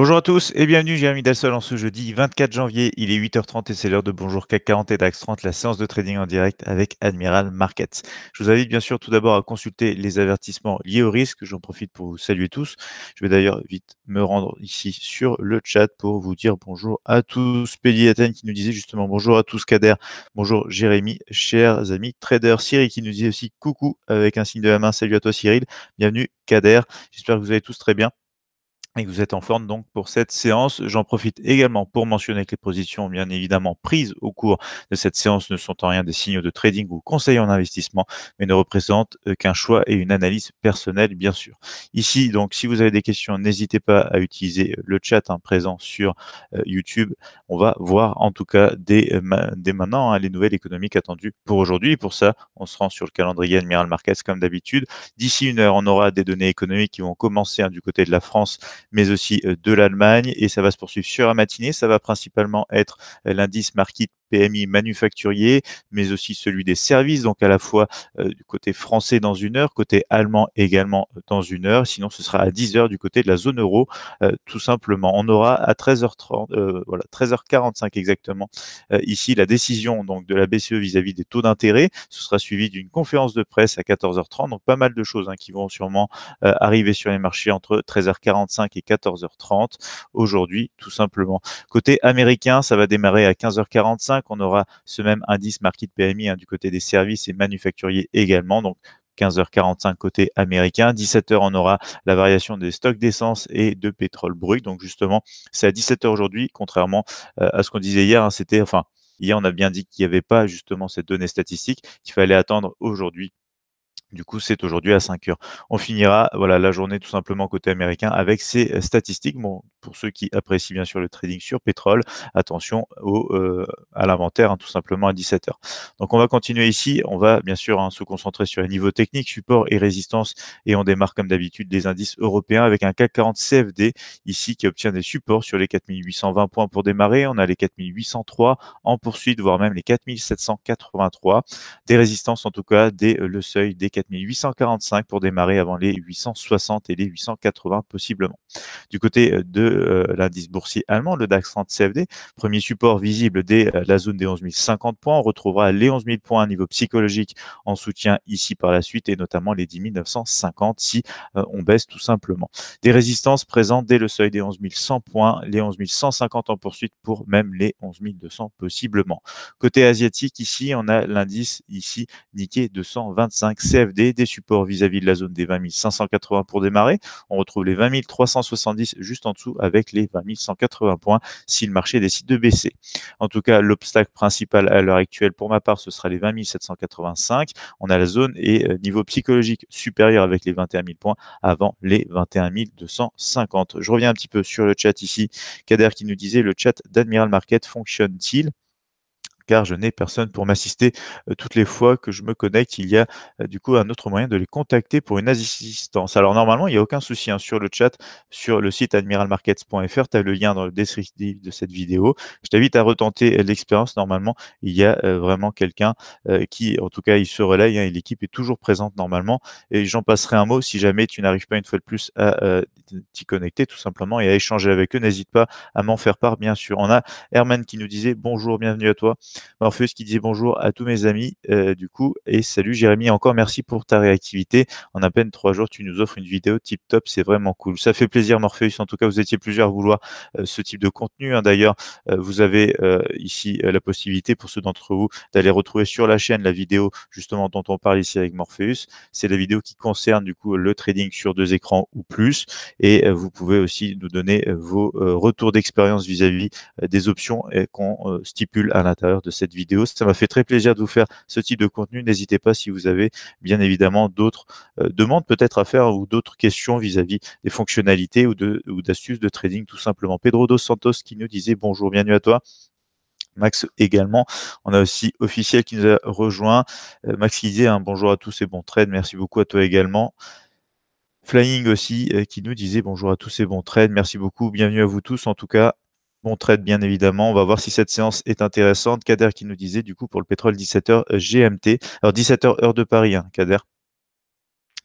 Bonjour à tous et bienvenue, Jérémy Dalsol en ce jeudi 24 janvier. Il est 8h30 et c'est l'heure de Bonjour CAC 40 et DAX 30, la séance de trading en direct avec Admiral Markets. Je vous invite bien sûr tout d'abord à consulter les avertissements liés au risque. J'en profite pour vous saluer tous. Je vais d'ailleurs vite me rendre ici sur le chat pour vous dire bonjour à tous. Pédi Athènes qui nous disait justement bonjour à tous Kader, bonjour Jérémy, chers amis traders. Cyril qui nous dit aussi coucou avec un signe de la main. Salut à toi Cyril, bienvenue Kader. J'espère que vous allez tous très bien et que vous êtes en forme donc pour cette séance. J'en profite également pour mentionner que les positions bien évidemment prises au cours de cette séance ne sont en rien des signaux de trading ou conseils en investissement, mais ne représentent euh, qu'un choix et une analyse personnelle bien sûr. Ici donc si vous avez des questions, n'hésitez pas à utiliser euh, le chat hein, présent sur euh, YouTube. On va voir en tout cas dès, maintenant hein, les nouvelles économiques attendues pour aujourd'hui. Pour ça, on se rend sur le calendrier Admiral Marquez comme d'habitude. D'ici une heure, on aura des données économiques qui vont commencer hein, du côté de la France mais aussi euh, de l'Allemagne. Et ça va se poursuivre sur la matinée. Ça va principalement être euh, l'indice market PMI manufacturier, mais aussi celui des services, donc à la fois euh, du côté français dans une heure, côté allemand également euh, dans une heure. Sinon, ce sera à 10h du côté de la zone euro, euh, tout simplement. On aura à 13h30, voilà, 13h45 exactement, ici la décision donc de la BCE vis-à-vis des taux d'intérêt. Ce sera suivi d'une conférence de presse à 14h30, donc pas mal de choses hein, qui vont sûrement arriver sur les marchés entre 13h45 et 14h30 aujourd'hui, tout simplement. Côté américain, ça va démarrer à 15h45 qu'on aura ce même indice market PMI hein, du côté des services et manufacturiers également. Donc 15h45 côté américain. 17h, on aura la variation des stocks d'essence et de pétrole brut. Donc justement, c'est à 17h aujourd'hui, contrairement euh, à ce qu'on disait hier. Hein, c'était, enfin, hier, on a bien dit qu'il n'y avait pas justement cette donnée statistique, qu'il fallait attendre aujourd'hui. Du coup, c'est aujourd'hui à 5 h On finira voilà, la journée tout simplement côté américain avec ces euh, statistiques. Bon, pour ceux qui apprécient bien sûr le trading sur pétrole, attention au, euh, à l'inventaire, hein, tout simplement à 17h. Donc on va continuer ici, on va bien sûr hein, se concentrer sur les niveaux techniques, support et résistance, et on démarre comme d'habitude des indices européens avec un CAC 40 CFD ici qui obtient des supports sur les 4820 points pour démarrer, on a les 4803 en poursuite, voire même les 4783, des résistances en tout cas dès euh, le seuil des 4845 pour démarrer avant les 860 et les 880 possiblement. Du côté euh, de euh, l'indice boursier allemand, le DAX 30 CFD. Premier support visible dès euh, la zone des 11 050 points. On retrouvera les 11 000 points à niveau psychologique en soutien ici par la suite et notamment les 10 950 si euh, on baisse tout simplement. Des résistances présentes dès le seuil des 11 100 points, les 11 150 en poursuite pour même les 11 200 possiblement. Côté asiatique, ici, on a l'indice ici niqué 225 CFD, des supports vis-à-vis -vis de la zone des 20 580 pour démarrer. On retrouve les 20 370 juste en dessous avec les 20 180 points si le marché décide de baisser. En tout cas, l'obstacle principal à l'heure actuelle, pour ma part, ce sera les 20 785. On a la zone et euh, niveau psychologique supérieur avec les 21 000 points avant les 21 250. Je reviens un petit peu sur le chat ici. Kader qui nous disait le chat d'Admiral Market fonctionne-t-il car je n'ai personne pour m'assister toutes les fois que je me connecte. Il y a du coup un autre moyen de les contacter pour une assistance. Alors normalement, il n'y a aucun souci hein, sur le chat, sur le site admiralmarkets.fr. Tu as le lien dans le descriptif de cette vidéo. Je t'invite à retenter l'expérience. Normalement, il y a vraiment quelqu'un qui, en tout cas, il se relaye hein, l'équipe est toujours présente normalement. Et j'en passerai un mot si jamais tu n'arrives pas une fois de plus à t'y connecter tout simplement et à échanger avec eux. N'hésite pas à m'en faire part, bien sûr. On a Herman qui nous disait bonjour, bienvenue à toi. Morpheus qui disait bonjour à tous mes amis, euh, du coup, et salut Jérémy, encore merci pour ta réactivité. En à peine trois jours, tu nous offres une vidéo tip top, c'est vraiment cool. Ça fait plaisir, Morpheus. En tout cas, vous étiez plusieurs à vouloir euh, ce type de contenu. Hein. D'ailleurs, euh, vous avez ici la possibilité pour ceux d'entre vous d'aller retrouver sur la chaîne la vidéo justement dont on parle ici avec Morpheus. C'est la vidéo qui concerne du coup le trading sur deux écrans ou plus. Et vous pouvez aussi nous donner vos retours d'expérience vis-à-vis des options qu'on stipule à l'intérieur de cette vidéo. Ça m'a fait très plaisir de vous faire ce type de contenu. N'hésitez pas si vous avez bien évidemment d'autres euh, demandes peut-être à faire ou d'autres questions vis-à-vis des fonctionnalités ou d'astuces de, ou de trading tout simplement. Pedro Dos Santos qui nous disait bonjour, bienvenue à toi. Max également. On a aussi Officiel qui nous a rejoint. Euh, Max qui disait hein, bonjour à tous et bon trade. Merci beaucoup à toi également. Flying aussi euh, qui nous disait bonjour à tous et bon trade. Merci beaucoup. Bienvenue à vous tous. En tout cas, Bon trade, bien évidemment. On va voir si cette séance est intéressante. Kader qui nous disait, du coup, pour le pétrole, 17h euh, GMT. Alors, 17h heure de Paris, hein, Kader.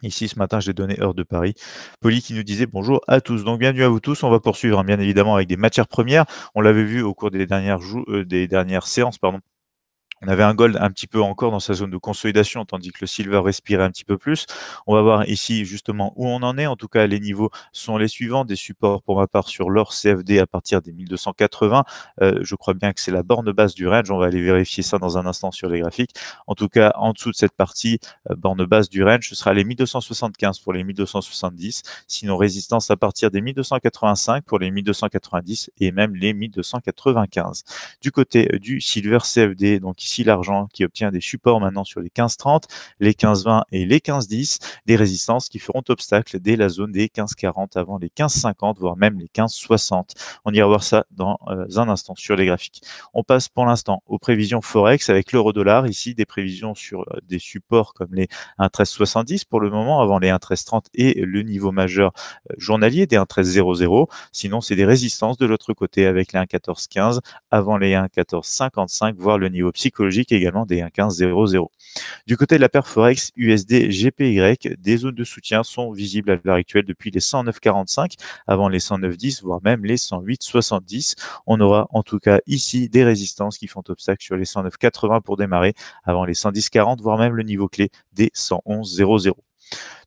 Ici, ce matin, j'ai donné heure de Paris. Poli qui nous disait bonjour à tous. Donc, bienvenue à vous tous. On va poursuivre, hein, bien évidemment, avec des matières premières. On l'avait vu au cours des dernières, euh, des dernières séances, pardon on avait un gold un petit peu encore dans sa zone de consolidation, tandis que le silver respirait un petit peu plus. On va voir ici justement où on en est. En tout cas, les niveaux sont les suivants. Des supports pour ma part sur l'or CFD à partir des 1280. Euh, je crois bien que c'est la borne basse du range. On va aller vérifier ça dans un instant sur les graphiques. En tout cas, en dessous de cette partie, euh, borne basse du range, ce sera les 1275 pour les 1270. Sinon, résistance à partir des 1285 pour les 1290 et même les 1295. Du côté euh, du silver CFD, donc ici, l'argent qui obtient des supports maintenant sur les 15-30, les 15-20 et les 15-10, des résistances qui feront obstacle dès la zone des 15-40 avant les 15-50, voire même les 15-60. On ira voir ça dans euh, un instant sur les graphiques. On passe pour l'instant aux prévisions Forex avec l'euro-dollar. Ici, des prévisions sur euh, des supports comme les 70 pour le moment, avant les 30 et le niveau majeur euh, journalier des 00 Sinon, c'est des résistances de l'autre côté avec les 15 avant les 55 voire le niveau psychologique également des 1,1500. Du côté de la paire Forex USD GPY, des zones de soutien sont visibles à l'heure actuelle depuis les 109,45 avant les 109,10, voire même les 108,70. On aura en tout cas ici des résistances qui font obstacle sur les 109,80 pour démarrer avant les 110,40, voire même le niveau clé des 111,00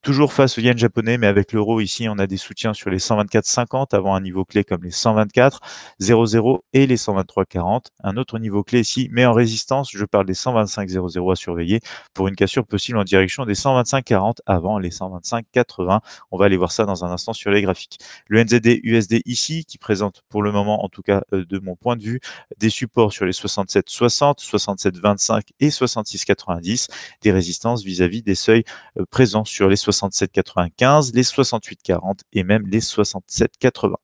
toujours face au yen japonais, mais avec l'euro ici, on a des soutiens sur les 124,50 avant un niveau clé comme les 124, 00 et les 123,40. Un autre niveau clé ici, mais en résistance, je parle des 125,00 à surveiller pour une cassure possible en direction des 125,40 avant les 125,80. On va aller voir ça dans un instant sur les graphiques. Le NZD USD ici, qui présente pour le moment, en tout cas euh, de mon point de vue, des supports sur les 67,60, 67,25 et 66,90, des résistances vis-à-vis des seuils euh, présents sur les 67 67,95, les 68,40 et même les 67,80.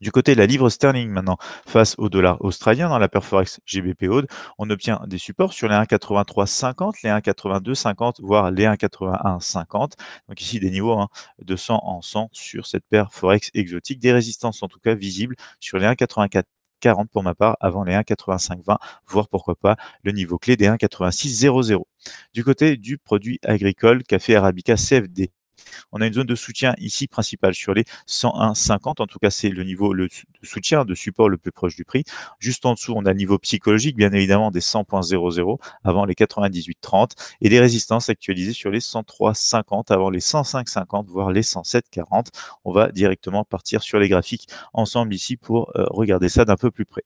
Du côté de la livre sterling maintenant, face au dollar australien dans la Forex GBP Aude, on obtient des supports sur les 1,83,50, les 1,82,50, voire les 1,81,50. Donc ici des niveaux hein, de 100 en 100 sur cette paire Forex exotique, des résistances en tout cas visibles sur les 1,84 40 pour ma part avant les 1,85,20, voire pourquoi pas le niveau clé des 1,86,00. Du côté du produit agricole, café arabica CFD on a une zone de soutien ici principale sur les 101,50. En tout cas, c'est le niveau le, de soutien, de support le plus proche du prix. Juste en dessous, on a le niveau psychologique, bien évidemment, des 100,00 avant les 98,30 et des résistances actualisées sur les 103,50 avant les 105,50, voire les 107,40. On va directement partir sur les graphiques ensemble ici pour euh, regarder ça d'un peu plus près.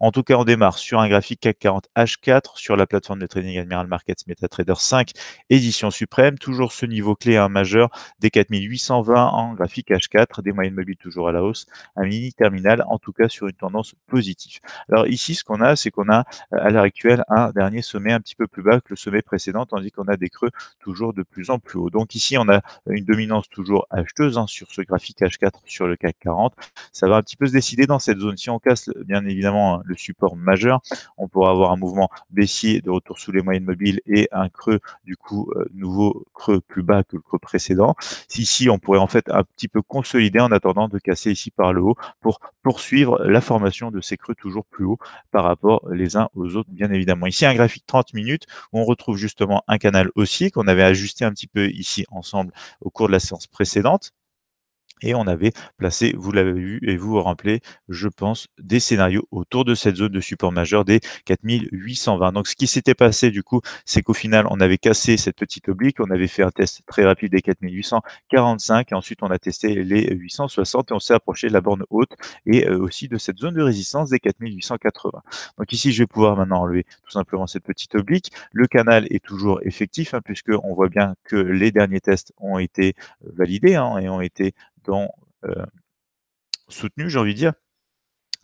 En tout cas, on démarre sur un graphique CAC 40 H4 sur la plateforme de trading Admiral Markets MetaTrader 5, édition suprême. Toujours ce niveau clé un majeur des 4820 en graphique H4, des moyennes mobiles toujours à la hausse, un mini terminal en tout cas sur une tendance positive. Alors ici, ce qu'on a, c'est qu'on a euh, à l'heure actuelle un dernier sommet un petit peu plus bas que le sommet précédent, tandis qu'on a des creux toujours de plus en plus hauts. Donc ici, on a une dominance toujours acheteuse hein, sur ce graphique H4 sur le CAC 40. Ça va un petit peu se décider dans cette zone. Si on casse bien évidemment hein, le support majeur, on pourra avoir un mouvement baissier de retour sous les moyennes mobiles et un creux du coup euh, nouveau creux plus bas que le creux précédent. Ici, on pourrait en fait un petit peu consolider en attendant de casser ici par le haut pour poursuivre la formation de ces creux toujours plus haut par rapport les uns aux autres, bien évidemment. Ici, un graphique 30 minutes où on retrouve justement un canal haussier qu'on avait ajusté un petit peu ici ensemble au cours de la séance précédente et on avait placé, vous l'avez vu et vous vous rappelez, je pense, des scénarios autour de cette zone de support majeur des 4820. Donc, ce qui s'était passé, du coup, c'est qu'au final, on avait cassé cette petite oblique, on avait fait un test très rapide des 4845 et ensuite, on a testé les 860 et on s'est approché de la borne haute et euh, aussi de cette zone de résistance des 4880. Donc ici, je vais pouvoir maintenant enlever tout simplement cette petite oblique. Le canal est toujours effectif, puisqu'on hein, puisque on voit bien que les derniers tests ont été validés hein, et ont été dans, euh, soutenu, j'ai envie de dire,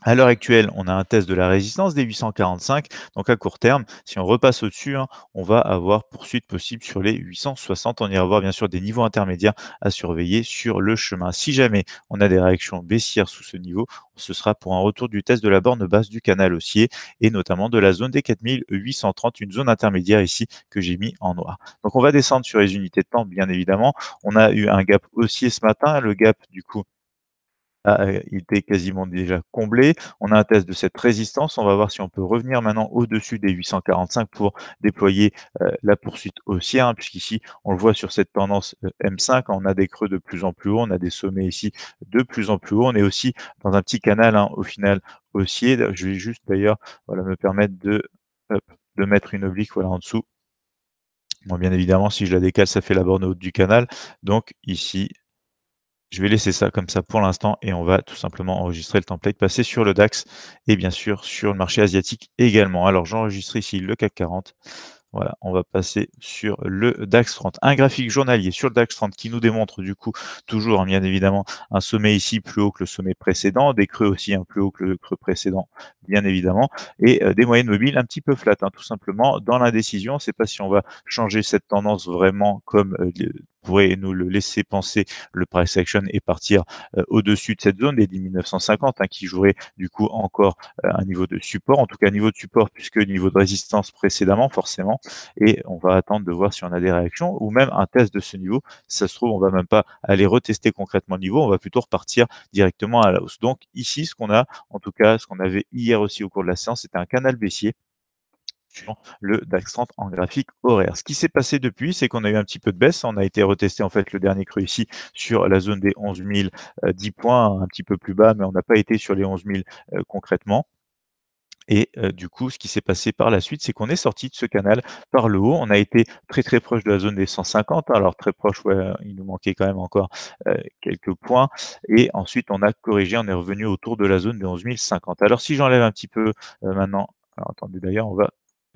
à l'heure actuelle, on a un test de la résistance des 845. Donc à court terme, si on repasse au-dessus, hein, on va avoir poursuite possible sur les 860. On ira voir bien sûr des niveaux intermédiaires à surveiller sur le chemin. Si jamais on a des réactions baissières sous ce niveau, ce sera pour un retour du test de la borne basse du canal haussier et notamment de la zone des 4830, une zone intermédiaire ici que j'ai mis en noir. Donc on va descendre sur les unités de temps, bien évidemment. On a eu un gap haussier ce matin, le gap du coup ah, euh, il était quasiment déjà comblé. On a un test de cette résistance. On va voir si on peut revenir maintenant au-dessus des 845 pour déployer euh, la poursuite haussière, puisqu'ici, on le voit sur cette tendance euh, M5, on a des creux de plus en plus haut, on a des sommets ici de plus en plus haut. On est aussi dans un petit canal, hein, au final, haussier. Je vais juste d'ailleurs me permettre de, mettre une oblique voilà, en dessous. Bon, bien évidemment, si je la décale, ça fait la borne haute du canal. Donc ici, je vais laisser ça comme ça pour l'instant et on va tout simplement enregistrer le template, passer sur le DAX et bien sûr sur le marché asiatique également. Alors j'enregistre ici le CAC 40. Voilà, on va passer sur le DAX 30. Un graphique journalier sur le DAX 30 qui nous démontre du coup toujours hein, bien évidemment un sommet ici plus haut que le sommet précédent, des creux aussi un hein, plus haut que le creux précédent bien évidemment, et euh, des moyennes mobiles un petit peu flat hein, tout simplement dans l'indécision. sait pas si on va changer cette tendance vraiment comme euh, pourrait nous le laisser penser le price action et partir euh, au-dessus de cette zone des 10 hein, qui jouerait du coup encore euh, un niveau de support, en tout cas niveau de support puisque niveau de résistance précédemment forcément et on va attendre de voir si on a des réactions ou même un test de ce niveau. ça se trouve, on va même pas aller retester concrètement le niveau, on va plutôt repartir directement à la hausse. Donc ici, ce qu'on a, en tout cas ce qu'on avait hier aussi au cours de la séance, c'était un canal baissier le DAX 30 en graphique horaire. Ce qui s'est passé depuis, c'est qu'on a eu un petit peu de baisse. On a été retesté en fait le dernier creux ici sur la zone des 11 10 euh, points, un petit peu plus bas, mais on n'a pas été sur les 11 000 euh, concrètement. Et euh, du coup, ce qui s'est passé par la suite, c'est qu'on est sorti de ce canal par le haut. On a été très très proche de la zone des 150. Hein. Alors très proche, il nous manquait quand même encore quelques points. Et ensuite, on a corrigé, on est revenu autour de la zone des 11 050. Alors si j'enlève un petit peu maintenant, entendu d'ailleurs, on va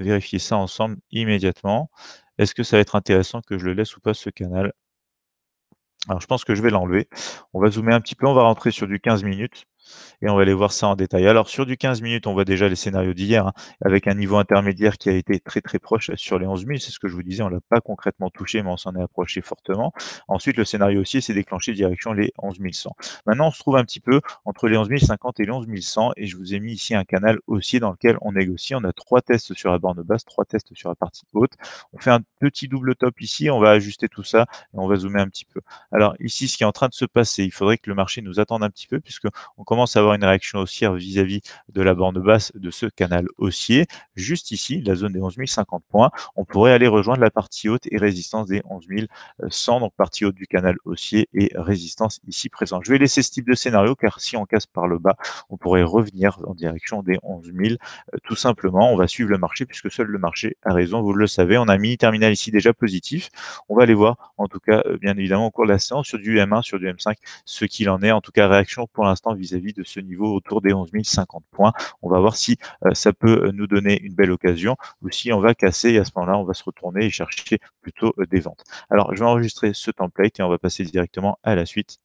vérifier ça ensemble immédiatement. Est-ce que ça va être intéressant que je le laisse ou pas ce canal Alors je pense que je vais l'enlever. On va zoomer un petit peu, on va rentrer sur du 15 minutes et on va aller voir ça en détail. Alors sur du 15 minutes, on voit déjà les scénarios d'hier hein, avec un niveau intermédiaire qui a été très très proche sur les 11 000. C'est ce que je vous disais, on l'a pas concrètement touché, mais on s'en est approché fortement. Ensuite, le scénario haussier s'est déclenché direction les 11 100. Maintenant, on se trouve un petit peu entre les 11 050 et les 11 100 et je vous ai mis ici un canal haussier dans lequel on négocie. On a trois tests sur la borne basse, trois tests sur la partie haute. On fait un petit double top ici, on va ajuster tout ça et on va zoomer un petit peu. Alors ici, ce qui est en train de se passer, il faudrait que le marché nous attende un petit peu puisque on commence à avoir une réaction haussière vis-à-vis de la borne basse de ce canal haussier, juste ici, la zone des 11 points, on pourrait aller rejoindre la partie haute et résistance des 11 100, donc partie haute du canal haussier et résistance ici présente. Je vais laisser ce type de scénario, car si on casse par le bas, on pourrait revenir en direction des 11 000. Euh, tout simplement, on va suivre le marché, puisque seul le marché a raison, vous le savez. On a un mini-terminal ici déjà positif. On va aller voir, en tout cas, euh, bien évidemment, au cours de la séance, sur du M1, sur du M5, ce qu'il en est. En tout cas, réaction pour l'instant vis-à-vis de ce niveau autour des 11 050 points. On va voir si euh, ça peut euh, nous donner une belle occasion ou si on va casser et à ce moment-là, on va se retourner et chercher plutôt euh, des ventes. Alors, je vais enregistrer ce template et on va passer directement à la suite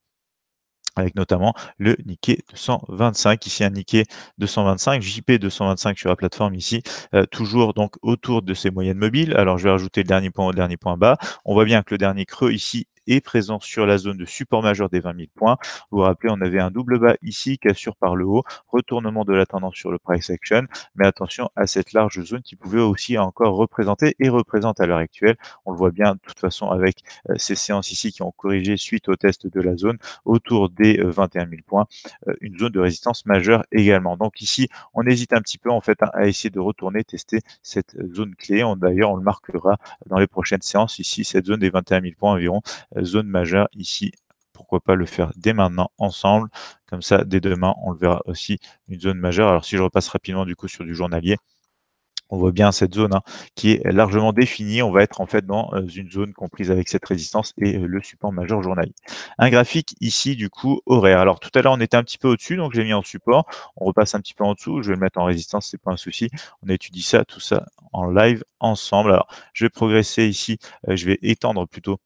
avec notamment le Nikkei 225. Ici, un Nikkei 225, JP 225 sur la plateforme ici, toujours donc autour de ces moyennes mobiles. Alors, je vais rajouter le dernier point au dernier point bas. On voit bien que le dernier creux ici est présent sur la zone de support majeur des 20 000 points. Vous vous rappelez, on avait un double bas ici qui par le haut, retournement de la tendance sur le price action, mais attention à cette large zone qui pouvait aussi encore représenter et représente à l'heure actuelle. On le voit bien de toute façon avec euh, ces séances ici qui ont corrigé suite au test de la zone autour des 21 euh, 000 points, euh, une zone de résistance majeure également. Donc ici, on hésite un petit peu en fait hein, à essayer de retourner tester cette zone clé. D'ailleurs, on le marquera dans les prochaines séances ici, cette zone des 21 000 points environ euh, zone majeure ici. Pourquoi pas le faire dès maintenant ensemble Comme ça, dès demain, on le verra aussi, une zone majeure. Alors, si je repasse rapidement du coup sur du journalier, on voit bien cette zone hein, qui est largement définie. On va être en fait dans euh, une zone comprise avec cette résistance et euh, le support majeur journalier. Un graphique ici du coup horaire. Alors tout à l'heure on était un petit peu au-dessus, donc j'ai mis en support. On repasse un petit peu en dessous. Je vais le mettre en résistance, c'est pas un souci. On étudie ça, tout ça en live ensemble. Alors je vais progresser ici. Je vais étendre plutôt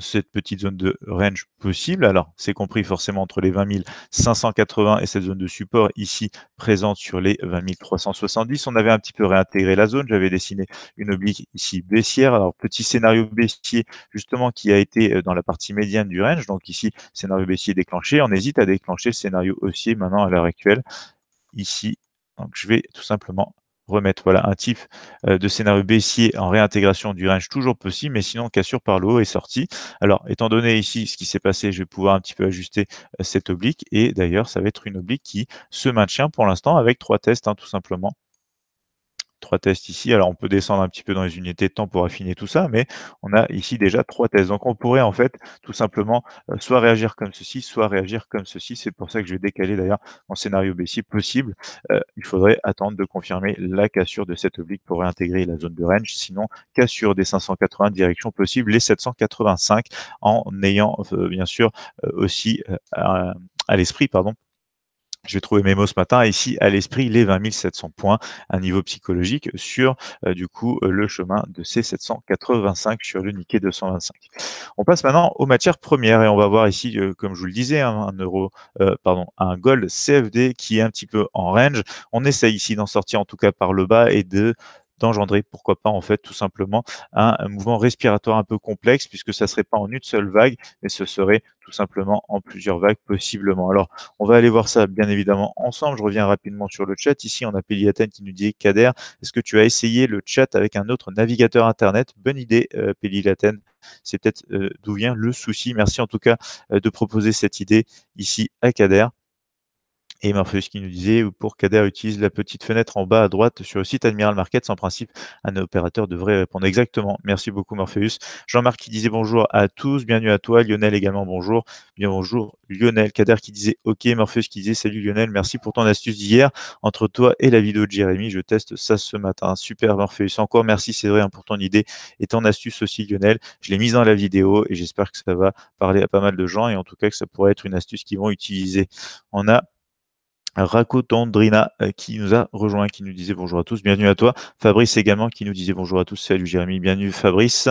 cette petite zone de range possible. Alors, c'est compris forcément entre les 20 580 et cette zone de support ici présente sur les 20 370. On avait un petit peu réintégré la zone. J'avais dessiné une oblique ici baissière. Alors, petit scénario baissier, justement, qui a été euh, dans la partie médiane du range. Donc ici, scénario baissier déclenché. On hésite à déclencher le scénario haussier maintenant à l'heure actuelle. Ici, donc je vais tout simplement remettre voilà, un type euh, de scénario baissier en réintégration du range toujours possible, mais sinon cassure par le haut est sortie. Alors, étant donné ici ce qui s'est passé, je vais pouvoir un petit peu ajuster euh, cette oblique. Et d'ailleurs, ça va être une oblique qui se maintient pour l'instant avec trois tests, hein, tout simplement trois tests ici. Alors, on peut descendre un petit peu dans les unités de temps pour affiner tout ça, mais on a ici déjà trois tests. Donc, on pourrait en fait tout simplement euh, soit réagir comme ceci, soit réagir comme ceci. C'est pour ça que je vais décaler d'ailleurs en scénario baissier possible. Euh, il faudrait attendre de confirmer la cassure de cette oblique pour réintégrer la zone de range. Sinon, cassure des 580 directions possibles, les 785 en ayant euh, bien sûr aussi à l'esprit, pardon, je vais trouver mes mots ce matin. Ici, à l'esprit, les 20 700 points, un niveau psychologique sur, euh, du coup, euh, le chemin de ces 785 sur le Nikkei 225. On passe maintenant aux matières premières et on va voir ici, euh, comme je vous le disais, hein, un euro, pardon, un gold CFD qui est un petit peu en range. On essaye ici d'en sortir en tout cas par le bas et de d'engendrer, pourquoi pas, en fait, tout simplement, un, mouvement respiratoire un peu complexe, puisque ça serait pas en une seule vague, mais ce serait tout simplement en plusieurs vagues possiblement. Alors, on va aller voir ça bien évidemment ensemble. Je reviens rapidement sur le chat. Ici, on a Laten qui nous dit Kader, est-ce que tu as essayé le chat avec un autre navigateur internet Bonne idée, euh, C'est peut-être euh, d'où vient le souci. Merci en tout cas euh, de proposer cette idée ici à Kader. Et Morpheus qui nous disait, euh, pour Kader, utilise la petite fenêtre en bas à droite sur le site Admiral Market. En principe, un opérateur devrait répondre exactement. Merci beaucoup, Morpheus. Jean-Marc qui disait bonjour à tous, bienvenue à toi. Lionel également, bonjour. Bien bonjour, Lionel. Kader qui disait OK, Morpheus qui disait salut Lionel, merci pour ton astuce d'hier. Entre toi et la vidéo de Jérémy, je teste ça ce matin. Super, Morpheus. Encore merci, c'est vrai, hein, pour ton idée et ton astuce aussi, Lionel. Je l'ai mise dans la vidéo et j'espère que ça va parler à pas mal de gens et en tout cas que ça pourrait être une astuce qu'ils vont utiliser. On a Racotandrina euh, qui nous a rejoint, qui nous disait bonjour à tous, bienvenue à toi. Fabrice également qui nous disait bonjour à tous, salut Jérémy, bienvenue Fabrice.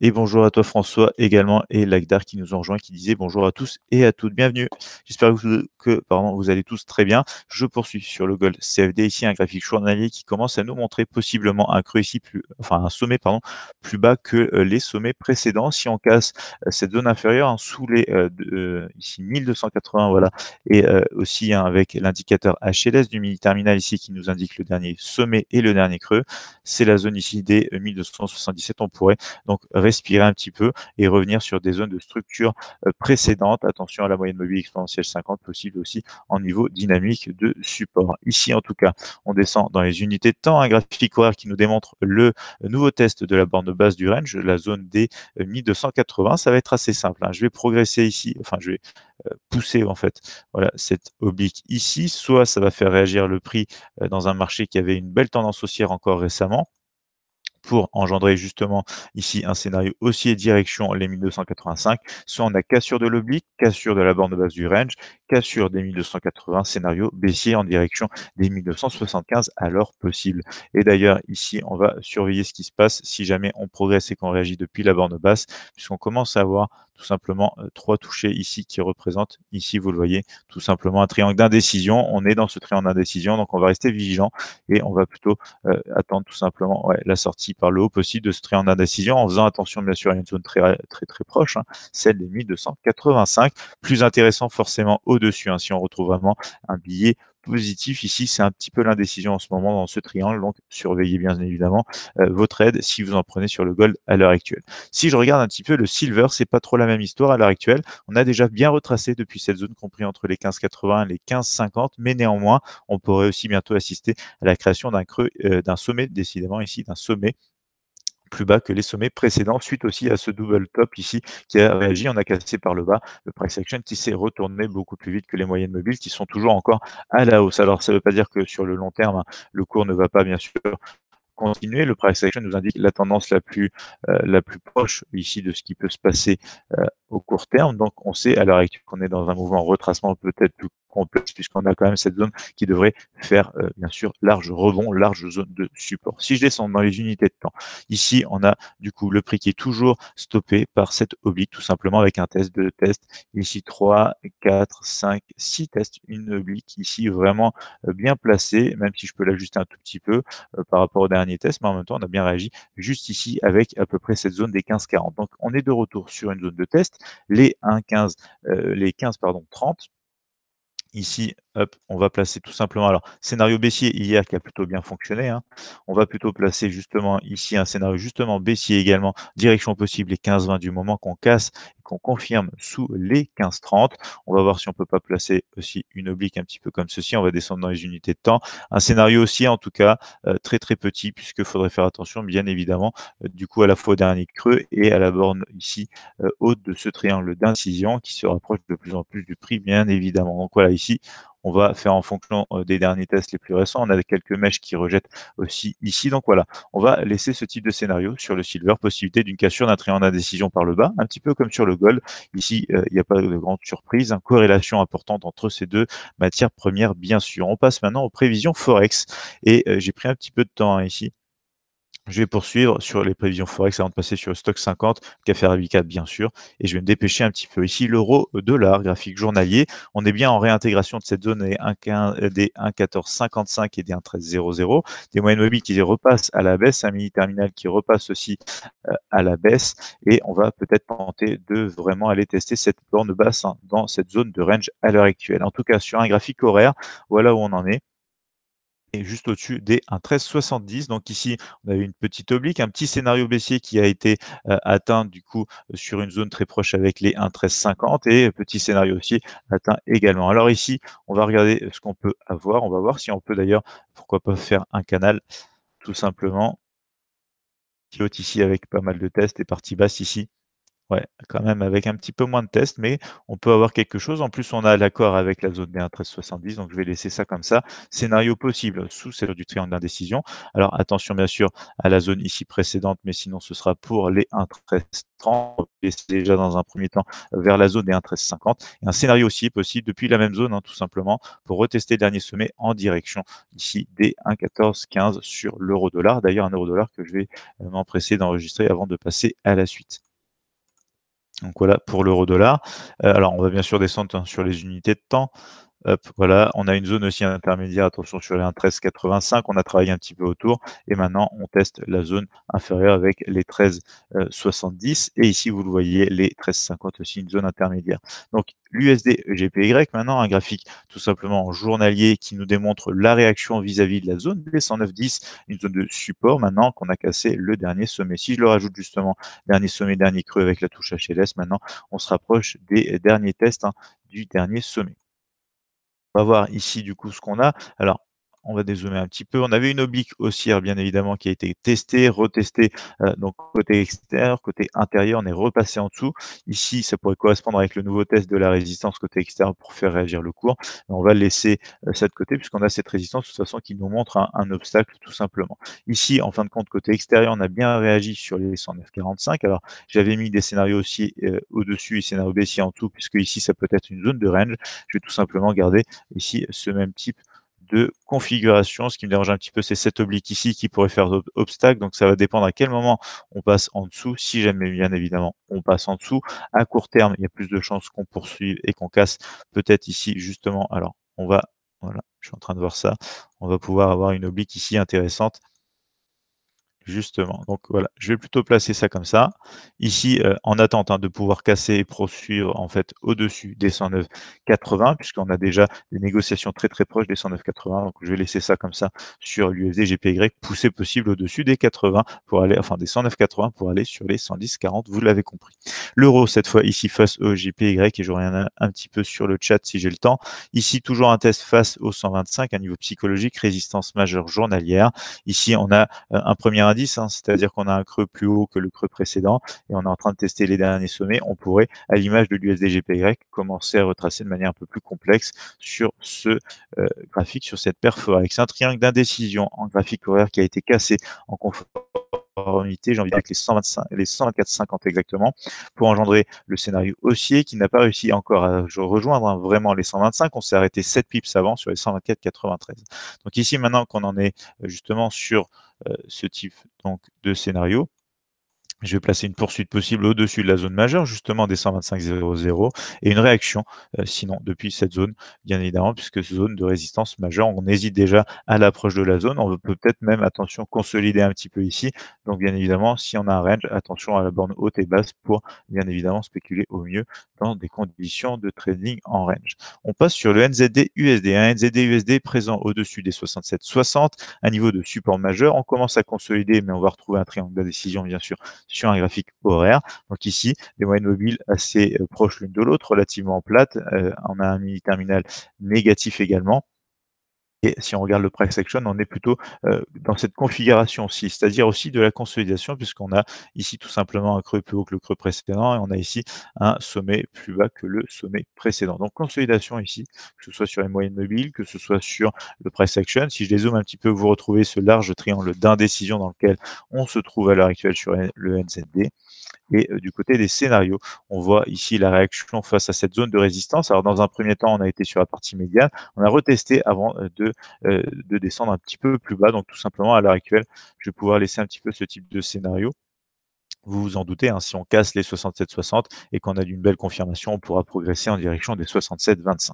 Et bonjour à toi François également et Lagdar qui nous ont rejoint, qui disait bonjour à tous et à toutes. Bienvenue. J'espère que, pardon, vous allez tous très bien. Je poursuis sur le Gold CFD. Ici, un graphique journalier qui commence à nous montrer possiblement un creux ici, plus, enfin un sommet pardon, plus bas que euh, les sommets précédents. Si on casse euh, cette zone inférieure hein, sous les euh, ici 1280, voilà, et aussi hein, avec l'indicateur HLS du mini terminal ici qui nous indique le dernier sommet et le dernier creux. C'est la zone ici des 1277. On pourrait donc respirer un petit peu et revenir sur des zones de structure euh, précédentes. Attention à la moyenne mobile exponentielle 50 possible aussi en niveau dynamique de support. Ici, en tout cas, on descend dans les unités de temps, un graphique horaire qui nous démontre le nouveau test de la borne basse du range, la zone des 1280. Euh, ça va être assez simple. Hein. Je vais progresser ici, enfin, je vais euh, pousser en fait voilà cette oblique ici soit ça va faire réagir le prix dans un marché qui avait une belle tendance haussière encore récemment pour engendrer justement ici un scénario haussier direction les 1285, soit on a cassure de l'oblique, cassure de la borne basse du range, cassure des 1280, scénario baissier en direction des 1975 alors possible. Et d'ailleurs ici on va surveiller ce qui se passe si jamais on progresse et qu'on réagit depuis la borne basse puisqu'on commence à avoir tout simplement euh, trois touchés ici qui représentent, ici vous le voyez, tout simplement un triangle d'indécision. On est dans ce triangle d'indécision, donc on va rester vigilant et on va plutôt euh, attendre tout simplement la sortie par le haut possible de ce triangle d'indécision en faisant attention bien sûr à une zone très très très proche, hein, celle des 1285. Plus intéressant forcément au-dessus, hein, si on retrouve vraiment un billet positif ici, c'est un petit peu l'indécision en ce moment dans ce triangle. Donc, surveillez bien évidemment euh, votre aide si vous en prenez sur le gold à l'heure actuelle. Si je regarde un petit peu le silver, c'est pas trop la même histoire à l'heure actuelle. On a déjà bien retracé depuis cette zone compris entre les 15,80 et les 15,50, mais néanmoins, on pourrait aussi bientôt assister à la création d'un creux, euh, d'un sommet, décidément ici, d'un sommet plus bas que les sommets précédents, suite aussi à ce double top ici qui a réagi. On a cassé par le bas le price action qui s'est retourné beaucoup plus vite que les moyennes mobiles qui sont toujours encore à la hausse. Alors ça ne veut pas dire que sur le long terme, le cours ne va pas bien sûr continuer. Le price action nous indique la tendance la plus, euh, la plus proche ici de ce qui peut se passer euh, au court terme. Donc, on sait à l'heure actuelle qu'on est dans un mouvement retracement peut-être plus complexe puisqu'on a quand même cette zone qui devrait faire, euh, bien sûr, large rebond, large zone de support. Si je descends dans les unités de temps, ici, on a du coup le prix qui est toujours stoppé par cette oblique, tout simplement avec un test, de test. ici 3, 4, 5, 6 tests, une oblique ici vraiment euh, bien placée, même si je peux l'ajuster un tout petit peu euh, par rapport au dernier test, mais en même temps, on a bien réagi juste ici avec à peu près cette zone des 15-40. Donc, on est de retour sur une zone de test les 115 euh, les 15 pardon, 30. Ici, on va placer tout simplement. Alors, scénario baissier hier qui a plutôt bien fonctionné. Hein. On va plutôt placer justement ici un scénario justement baissier également. Direction possible les 15-20 du moment qu'on casse et qu'on confirme sous les 15-30. On va voir si on peut pas placer aussi une oblique un petit peu comme ceci. On va descendre dans les unités de temps. Un scénario aussi en tout cas euh, très très petit puisque faudrait faire attention bien évidemment euh, du coup à la fois au dernier creux et à la borne ici euh, haute de ce triangle d'incision qui se rapproche de plus en plus du prix bien évidemment. Donc voilà ici on va faire en fonction euh, des derniers tests les plus récents. On a quelques mèches qui rejettent aussi ici. Donc voilà, on va laisser ce type de scénario sur le silver, possibilité d'une cassure d'un triangle d'indécision par le bas, un petit peu comme sur le gold. Ici, euh, il n'y a pas de grande surprise, une hein, corrélation importante entre ces deux matières premières, bien sûr. On passe maintenant aux prévisions Forex. Et euh, j'ai pris un petit peu de temps hein, ici je vais poursuivre sur les prévisions Forex avant de passer sur le stock 50, café Arabica bien sûr, et je vais me dépêcher un petit peu. Ici, l'euro dollar, graphique journalier, on est bien en réintégration de cette zone des 1,1455 et des 1,1300, des moyennes mobiles qui repassent à la baisse, un mini terminal qui repasse aussi euh, à la baisse, et on va peut-être tenter de vraiment aller tester cette borne basse hein, dans cette zone de range à l'heure actuelle. En tout cas, sur un graphique horaire, voilà où on en est et juste au-dessus des 1,1370. Donc ici, on a eu une petite oblique, un petit scénario baissier qui a été euh, atteint du coup euh, sur une zone très proche avec les 1,1350 et euh, petit scénario aussi atteint également. Alors ici, on va regarder ce qu'on peut avoir. On va voir si on peut d'ailleurs, pourquoi pas faire un canal tout simplement qui haute ici avec pas mal de tests et partie basse ici Ouais, quand même avec un petit peu moins de tests, mais on peut avoir quelque chose. En plus, on a l'accord avec la zone des 1 donc je vais laisser ça comme ça. Scénario possible sous celle du triangle d'indécision. Alors attention bien sûr à la zone ici précédente, mais sinon ce sera pour les 1330 et déjà dans un premier temps vers la zone des 1 Et un scénario aussi possible depuis la même zone, hein, tout simplement, pour retester le dernier sommet en direction ici des 1 sur l'euro dollar. D'ailleurs, un euro dollar que je vais euh, m'empresser d'enregistrer avant de passer à la suite. Donc voilà pour l'euro dollar. Euh, alors on va bien sûr descendre hein, sur les unités de temps. Hop, voilà, on a une zone aussi intermédiaire, attention sur les 13,85, on a travaillé un petit peu autour, et maintenant on teste la zone inférieure avec les 13,70, euh, et ici vous le voyez, les 13,50 aussi, une zone intermédiaire. Donc l'USD GPY, maintenant un graphique tout simplement journalier qui nous démontre la réaction vis-à-vis de la zone des 109,10, une zone de support maintenant qu'on a cassé le dernier sommet. Si je le rajoute justement, dernier sommet, dernier creux avec la touche HLS, maintenant on se rapproche des derniers tests hein, du dernier sommet. On va voir ici du coup ce qu'on a. Alors on va dézoomer un petit peu. On avait une oblique haussière, bien évidemment, qui a été testée, retestée, euh, donc côté extérieur, côté intérieur, on est repassé en dessous. Ici, ça pourrait correspondre avec le nouveau test de la résistance côté extérieur pour faire réagir le cours. on va laisser euh, ça de côté puisqu'on a cette résistance, de toute façon, qui nous montre un, obstacle, tout simplement. Ici, en fin de compte, côté extérieur, on a bien réagi sur les 109,45. Alors, j'avais mis des scénarios aussi euh, au-dessus et scénarios baissiers en dessous, puisque ici, ça peut être une zone de range. Je vais tout simplement garder ici ce même type de configuration. Ce qui me dérange un petit peu, c'est cette oblique ici qui pourrait faire obstacle. Donc, ça va dépendre à quel moment on passe en dessous. Si jamais, bien évidemment, on passe en dessous. À court terme, il y a plus de chances qu'on poursuive et qu'on casse. Peut-être ici, justement. Alors, on va, voilà, je suis en train de voir ça. On va pouvoir avoir une oblique ici intéressante justement. Donc voilà, je vais plutôt placer ça comme ça. Ici, euh, en attente hein, de pouvoir casser et poursuivre en fait au-dessus des 109,80, puisqu'on a déjà des négociations très très proches des 109,80. Donc je vais laisser ça comme ça sur l'UFD GPY, pousser possible au-dessus des 80 pour aller, enfin des 109,80 pour aller sur les 110,40. Vous l'avez compris. L'euro cette fois ici face au GPY et je reviens un, petit peu sur le chat si j'ai le temps. Ici toujours un test face au 125, un niveau psychologique, résistance majeure journalière. Ici on a euh, un premier indice Hein. c'est-à-dire qu'on a un creux plus haut que le creux précédent et on est en train de tester les derniers sommets, on pourrait, à l'image de l'USDGPY, commencer à retracer de manière un peu plus complexe sur ce euh, graphique, sur cette perforée, c'est Un triangle d'indécision en graphique horaire qui a été cassé en confort unité, j'ai envie de dire les, 125, les 124,50 exactement, pour engendrer le scénario haussier qui n'a pas réussi encore à rejoindre hein, vraiment les 125. On s'est arrêté 7 pips avant sur les 124,93. Donc ici, maintenant qu'on en est euh, justement sur euh, ce type donc, de scénario, je vais placer une poursuite possible au-dessus de la zone majeure, justement des 125.00, et une réaction, euh, sinon, depuis cette zone, bien évidemment, puisque zone de résistance majeure, on hésite déjà à l'approche de la zone. On peut peut-être même, attention, consolider un petit peu ici. Donc, bien évidemment, si on a un range, attention à la borne haute et basse pour, bien évidemment, spéculer au mieux dans des conditions de trading en range. On passe sur le NZD-USD. Un NZD-USD présent au-dessus des 67,60, un niveau de support majeur. On commence à consolider, mais on va retrouver un triangle de décision, bien sûr, sur un graphique horaire. Donc ici, les moyennes mobiles assez euh, proches l'une de l'autre, relativement plates. on euh, a un mini terminal négatif également. Et si on regarde le price action, on est plutôt euh, dans cette configuration-ci, c'est-à-dire aussi de la consolidation, puisqu'on a ici tout simplement un creux plus haut que le creux précédent, et on a ici un sommet plus bas que le sommet précédent. Donc consolidation ici, que ce soit sur les moyennes mobiles, que ce soit sur le price action. Si je dézoome un petit peu, vous retrouvez ce large triangle d'indécision dans lequel on se trouve à l'heure actuelle sur le NZD et euh, du côté des scénarios. On voit ici la réaction face à cette zone de résistance. Alors dans un premier temps, on a été sur la partie médiane, on a retesté avant euh, de, euh, de descendre un petit peu plus bas. Donc tout simplement, à l'heure actuelle, je vais pouvoir laisser un petit peu ce type de scénario. Vous vous en doutez, hein, si on casse les 67,60 et qu'on a une belle confirmation, on pourra progresser en direction des 67,25.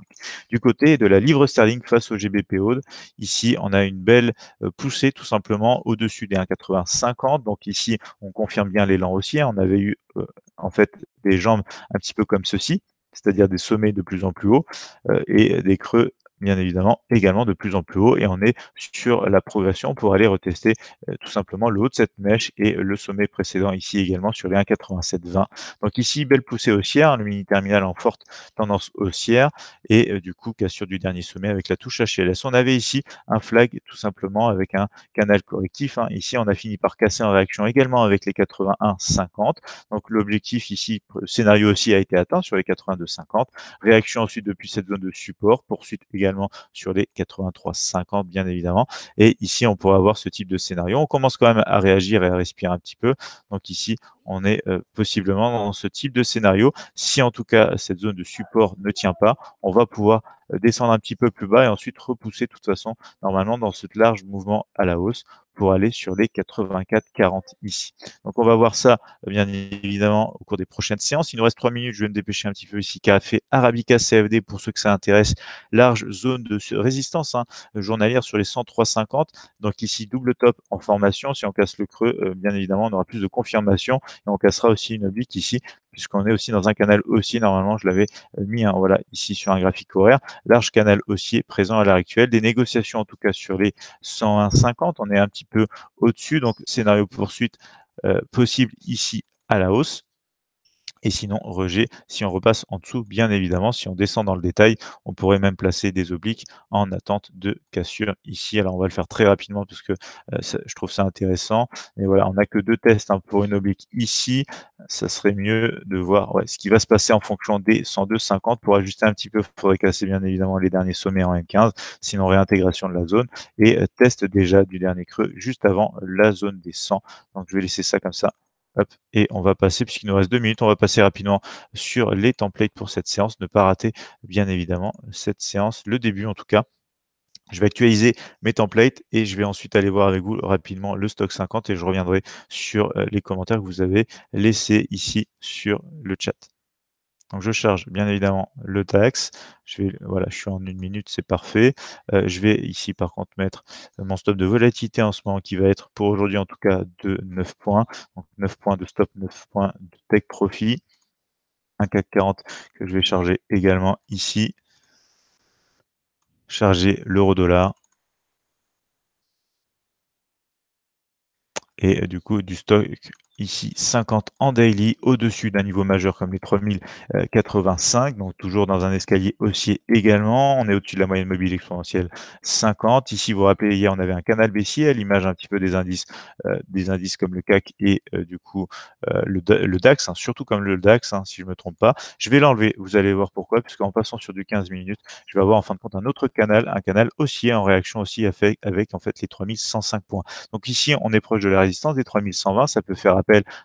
Du côté de la livre sterling face au GBP Aude, ici on a une belle euh, poussée tout simplement au-dessus des 1,80,50. Donc ici on confirme bien l'élan haussier. On avait eu euh, en fait des jambes un petit peu comme ceci, c'est-à-dire des sommets de plus en plus hauts euh, et des creux bien évidemment, également de plus en plus haut. Et on est sur la progression pour aller retester euh, tout simplement le haut de cette mèche et le sommet précédent ici également sur les 1,8720. Donc ici, belle poussée haussière, hein, le mini-terminal en forte tendance haussière et euh, du coup, cassure du dernier sommet avec la touche HLS. On avait ici un flag tout simplement avec un canal correctif. Hein. Ici, on a fini par casser en réaction également avec les 81,50. Donc l'objectif ici, scénario aussi a été atteint sur les 82,50. Réaction ensuite depuis cette zone de support, poursuite également sur les 50 bien évidemment. Et ici, on pourrait avoir ce type de scénario. On commence quand même à réagir et à respirer un petit peu. Donc ici, on est euh, possiblement dans ce type de scénario. Si en tout cas cette zone de support ne tient pas, on va pouvoir euh, descendre un petit peu plus bas et ensuite repousser de toute façon normalement dans ce large mouvement à la hausse pour aller sur les 84-40 ici. Donc on va voir ça bien évidemment au cours des prochaines séances. Il nous reste trois minutes, je vais me dépêcher un petit peu ici. Café Arabica CFD pour ceux que ça intéresse, large zone de résistance hein, journalière sur les 103-50. Donc ici double top en formation. Si on casse le creux, euh, bien évidemment on aura plus de confirmation et on cassera aussi une oblique ici, puisqu'on est aussi dans un canal haussier. Normalement, je l'avais euh, mis hein, voilà, ici sur un graphique horaire. Large canal haussier présent à l'heure actuelle. Des négociations, en tout cas, sur les 101,50. On est un petit peu au-dessus. Donc, scénario poursuite euh, possible ici à la hausse et sinon rejet si on repasse en dessous, bien évidemment. Si on descend dans le détail, on pourrait même placer des obliques en attente de cassure ici. Alors on va le faire très rapidement parce que euh, je trouve ça intéressant. Et voilà, on n'a que deux tests hein, pour une oblique ici. Ça serait mieux de voir ce qui va se passer en fonction des 102,50 pour ajuster un petit peu. Il faudrait casser bien évidemment les derniers sommets en M15, sinon réintégration de la zone et euh, test déjà du dernier creux juste avant la zone des 100. Donc je vais laisser ça comme ça et on va passer, puisqu'il nous reste deux minutes, on va passer rapidement sur les templates pour cette séance. Ne pas rater, bien évidemment, cette séance, le début en tout cas. Je vais actualiser mes templates et je vais ensuite aller voir avec vous rapidement le stock 50 et je reviendrai sur euh, les commentaires que vous avez laissés ici sur le chat je charge bien évidemment le tax Je vais, voilà, je suis en une minute, c'est parfait. Euh, je vais ici par contre mettre euh, mon stop de volatilité en ce moment qui va être pour aujourd'hui en tout cas de 9 points. 9 points de stop, 9 points de take profit. Un CAC 40 que je vais charger également ici. Charger l'euro dollar. Et euh, du coup du stock ici 50 en daily au-dessus d'un niveau majeur comme les 3085, euh, donc toujours dans un escalier haussier également. On est au-dessus de la moyenne mobile exponentielle 50. Ici, vous vous rappelez, hier, on avait un canal baissier à l'image un petit peu des indices, euh, des indices comme le CAC et euh, du coup le, DAX, hein, surtout comme le DAX, hein, si je ne me trompe pas. Je vais l'enlever, vous allez voir pourquoi, puisqu'en passant sur du 15 minutes, je vais avoir en fin de compte un autre canal, un canal haussier en réaction aussi avec, en fait les 3105 points. Donc ici, on est proche de la résistance des 3120, ça peut faire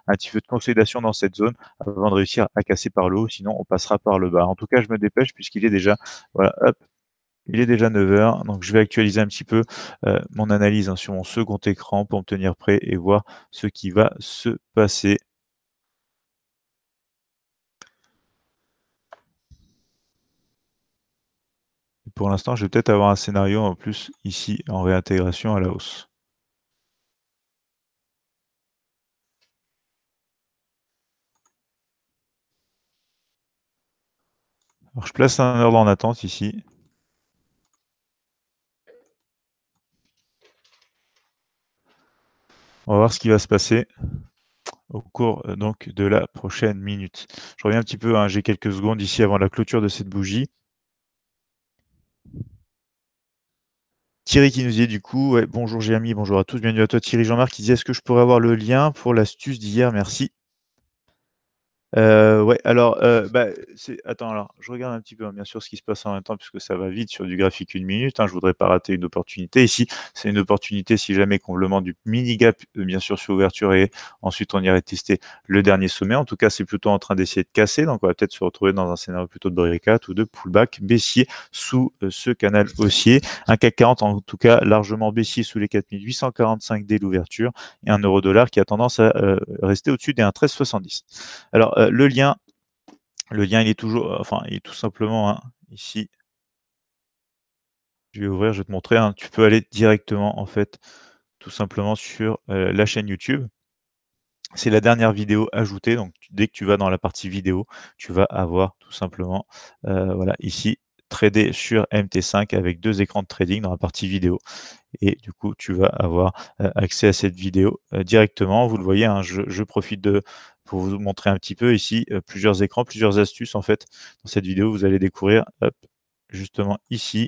un petit peu de consolidation dans cette zone avant de réussir à casser par le haut, sinon on passera par le bas. En tout cas, je me dépêche puisqu'il est déjà, voilà, il est déjà 9h, donc je vais actualiser un petit peu euh, mon analyse hein, sur mon second écran pour me tenir prêt et voir ce qui va se passer. pour l'instant, je vais peut-être avoir un scénario en plus ici en réintégration à la hausse. je place un ordre en attente ici. On va voir ce qui va se passer au cours euh, donc de la prochaine minute. Je reviens un petit peu, hein, j'ai quelques secondes ici avant la clôture de cette bougie. Thierry qui nous dit du coup, bonjour Jérémy, bonjour à tous, bienvenue à toi Thierry Jean-Marc qui disait est-ce que je pourrais avoir le lien pour l'astuce d'hier, merci. Euh, euh, ouais, alors, euh, bah, attends, alors, je regarde un petit peu, hein, bien sûr, ce qui se passe en même temps, puisque ça va vite sur du graphique une minute. Hein, je voudrais pas rater une opportunité. Ici, c'est une opportunité si jamais qu'on demande du mini gap, euh, bien sûr, sur ouverture, et ensuite on irait tester le dernier sommet. En tout cas, c'est plutôt en train d'essayer de casser, donc on va peut-être se retrouver dans un scénario plutôt de bricade ou de pullback baissier sous euh, ce canal haussier. Un CAC 40, en tout cas, largement baissier sous les 4845 dès l'ouverture, et un euro dollar qui a tendance à rester au-dessus des 1,1370. Alors, le lien le lien, il est toujours, euh, enfin, il est tout simplement hein, ici. Je vais ouvrir, je vais te montrer. Hein. Tu peux aller directement, en fait, tout simplement sur euh, la chaîne YouTube. C'est la dernière vidéo ajoutée. Donc, dès que tu vas dans la partie vidéo, tu vas avoir tout simplement, euh, voilà, ici, trader sur MT5 avec deux écrans de trading dans la partie vidéo. Et du coup, tu vas avoir euh, accès à cette vidéo euh, directement. Vous le voyez, hein, je, profite de pour vous montrer un petit peu ici euh, plusieurs écrans, plusieurs astuces. En fait, dans cette vidéo, vous allez découvrir justement ici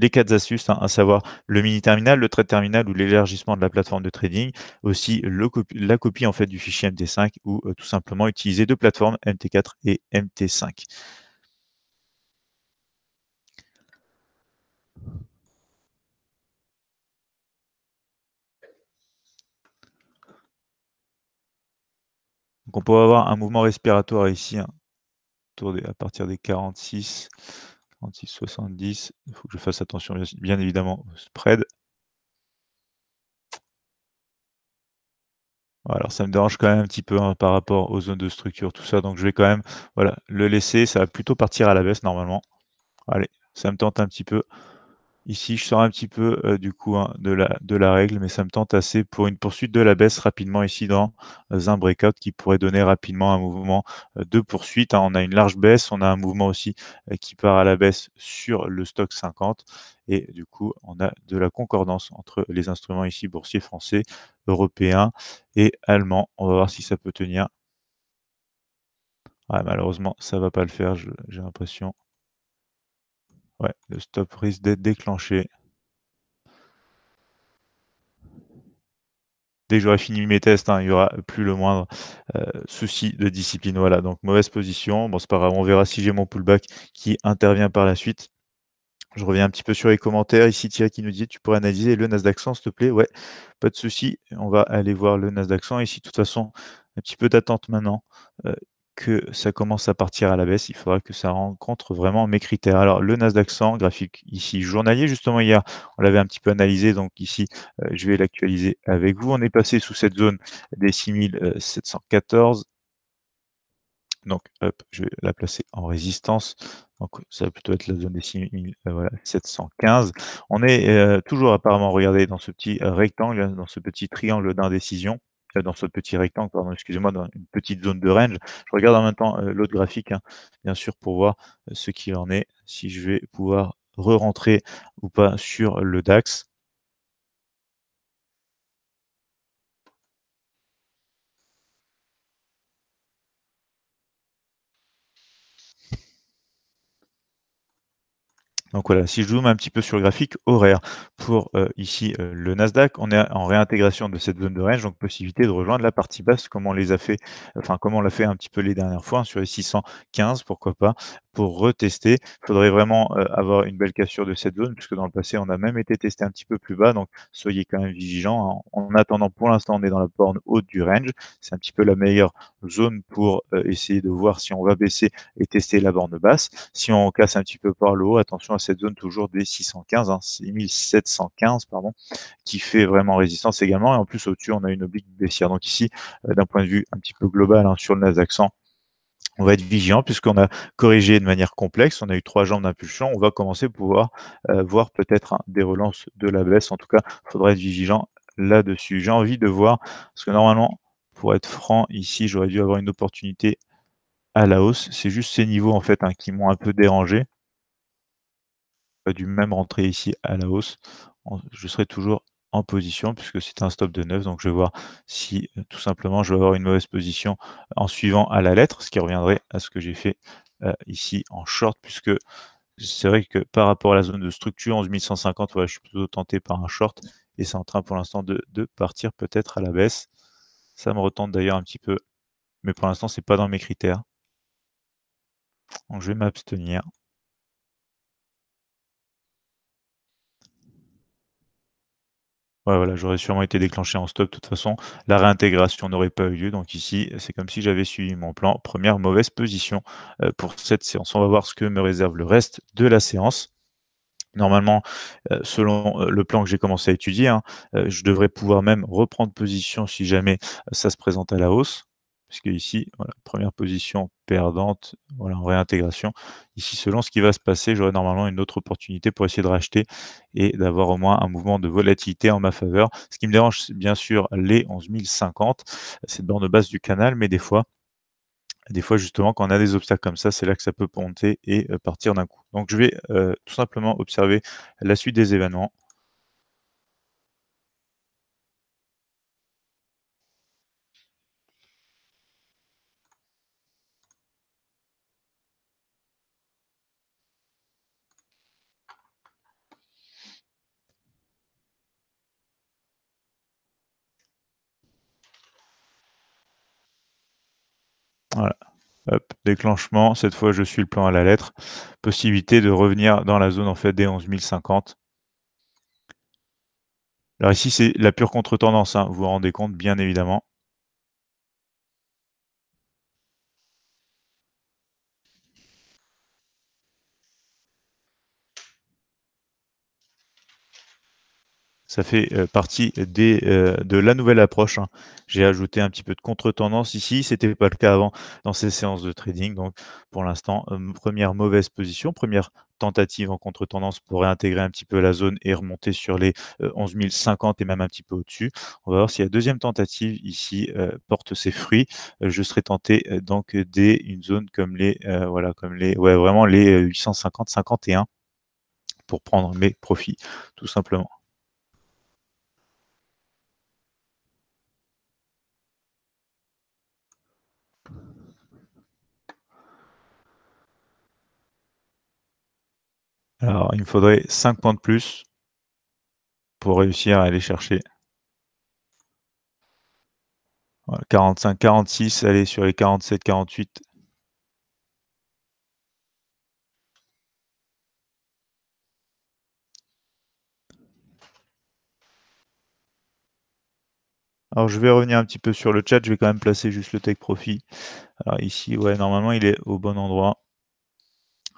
les quatre astuces, hein, à savoir le mini terminal, le trade terminal ou l'élargissement de la plateforme de trading, aussi la copie en fait du fichier MT5 ou tout simplement utiliser deux plateformes MT4 et MT5. Donc on peut avoir un mouvement respiratoire ici, hein. à partir des 46, 46, 70. Il faut que je fasse attention bien, évidemment au spread. Alors ça me dérange quand même un petit peu hein, par rapport aux zones de structure, tout ça. Donc je vais quand même voilà, le laisser. Ça va plutôt partir à la baisse normalement. Allez, ça me tente un petit peu. Ici, je sors un petit peu euh, du coup hein, de, la, règle, mais ça me tente assez pour une poursuite de la baisse rapidement ici dans euh, un breakout qui pourrait donner rapidement un mouvement euh, de poursuite. Hein. On a une large baisse, on a un mouvement aussi qui part à la baisse sur le stock 50. Et du coup, on a de la concordance entre les instruments ici boursiers français, européens et allemands. On va voir si ça peut tenir. malheureusement, ça ne va pas le faire, j'ai l'impression. Ouais, le stop risque d'être déclenché. Dès que j'aurai fini mes tests, hein, il n'y aura plus le moindre euh, souci de discipline. Voilà, donc mauvaise position. Bon, c'est pas grave, on verra si j'ai mon pullback qui intervient par la suite. Je reviens un petit peu sur les commentaires. Ici, Thierry qui nous dit Tu pourrais analyser le NAS d'accent, s'il te plaît Ouais, pas de souci. On va aller voir le Nasdaq d'accent. Ici, de toute façon, un petit peu d'attente maintenant. Euh, que ça commence à partir à la baisse, il faudra que ça rencontre vraiment mes critères. Alors le Nasdaq d'accent graphique ici journalier, justement hier, on l'avait un petit peu analysé, donc ici euh, je vais l'actualiser avec vous. On est passé sous cette zone des 6714. Euh, donc hop, je vais la placer en résistance. Donc ça va plutôt être la zone des 6715. Euh, on est toujours apparemment, regardez, dans ce petit rectangle, hein, dans ce petit triangle d'indécision. Euh, dans ce petit rectangle, pardon, excusez-moi, dans une petite zone de range. Je regarde en même temps euh, l'autre graphique, hein, bien sûr, pour voir euh, ce qu'il en est, si je vais pouvoir re-rentrer ou pas sur le DAX. Donc voilà, si je zoome un petit peu sur le graphique horaire, pour euh, ici euh, le Nasdaq, on est en réintégration de cette zone de range, donc possibilité de rejoindre la partie basse, comme on les a fait, enfin comme on l'a fait un petit peu les dernières fois, hein, sur les 615, pourquoi pas, pour retester. Il faudrait vraiment euh, avoir une belle cassure de cette zone, puisque dans le passé, on a même été testé un petit peu plus bas. Donc, soyez quand même vigilants. Hein. En attendant, pour l'instant, on est dans la borne haute du range. C'est un petit peu la meilleure zone pour euh, essayer de voir si on va baisser et tester la borne basse. Si on casse un petit peu par le haut, attention à cette zone toujours des 615, 6715, hein, pardon, qui fait vraiment résistance également. Et en plus, au-dessus, on a une oblique baissière. Donc ici, euh, d'un point de vue un petit peu global hein, sur le Nasdaq 100, on va être vigilant puisqu'on a corrigé de manière complexe, on a eu trois jambes d'impulsion, on va commencer à pouvoir euh, voir peut-être des relances de la baisse. En tout cas, il faudra être vigilant là-dessus. J'ai envie de voir, parce que normalement, pour être franc, ici, j'aurais dû avoir une opportunité à la hausse. C'est juste ces niveaux en fait hein, qui m'ont un peu dérangé. J'aurais dû même rentrer ici à la hausse. Je serais toujours en position puisque c'est un stop de 9. Donc je vais voir si euh, tout simplement je vais avoir une mauvaise position en suivant à la lettre, ce qui reviendrait à ce que j'ai fait euh, ici en short puisque c'est vrai que par rapport à la zone de structure 11150, voilà, je suis plutôt tenté par un short et c'est en train pour l'instant de, partir peut-être à la baisse. Ça me retente d'ailleurs un petit peu, mais pour l'instant c'est pas dans mes critères. Donc je vais m'abstenir. voilà, j'aurais sûrement été déclenché en stop de toute façon. La réintégration n'aurait pas eu lieu. Donc ici, c'est comme si j'avais suivi mon plan. Première mauvaise position euh, pour cette séance. On va voir ce que me réserve le reste de la séance. Normalement, euh, selon euh, le plan que j'ai commencé à étudier, hein, je devrais pouvoir même reprendre position si jamais ça se présente à la hausse parce que ici, première position perdante, voilà, en réintégration. Ici, selon ce qui va se passer, j'aurai normalement une autre opportunité pour essayer de racheter et d'avoir au moins un mouvement de volatilité en ma faveur. Ce qui me dérange, c'est bien sûr les 11 050, cette borne basse du canal, mais des fois, des fois, justement, quand on a des obstacles comme ça, c'est là que ça peut monter et euh, partir d'un coup. Donc, je vais euh, tout simplement observer la suite des événements Voilà. Hop, déclenchement, cette fois je suis le plan à la lettre. Possibilité de revenir dans la zone en fait des 11050. Alors ici, c'est la pure contre-tendance, hein. vous vous rendez compte, bien évidemment. ça fait euh, partie des, euh, de la nouvelle approche. Hein. J'ai ajouté un petit peu de contre-tendance ici, ce n'était pas le cas avant dans ces séances de trading. Donc pour l'instant, euh, première mauvaise position, première tentative en contre-tendance pour réintégrer un petit peu la zone et remonter sur les 11 050 et même un petit peu au-dessus. On va voir si la deuxième tentative ici porte ses fruits. je serais tenté donc une zone comme les voilà comme les ouais vraiment les 850 51 pour prendre mes profits tout simplement. Alors, il me faudrait 5 points de plus pour réussir à aller chercher. 45, 46, allez sur les 47, 48. Alors je vais revenir un petit peu sur le chat, je vais quand même placer juste le tech profit. Alors ici, ouais, normalement il est au bon endroit.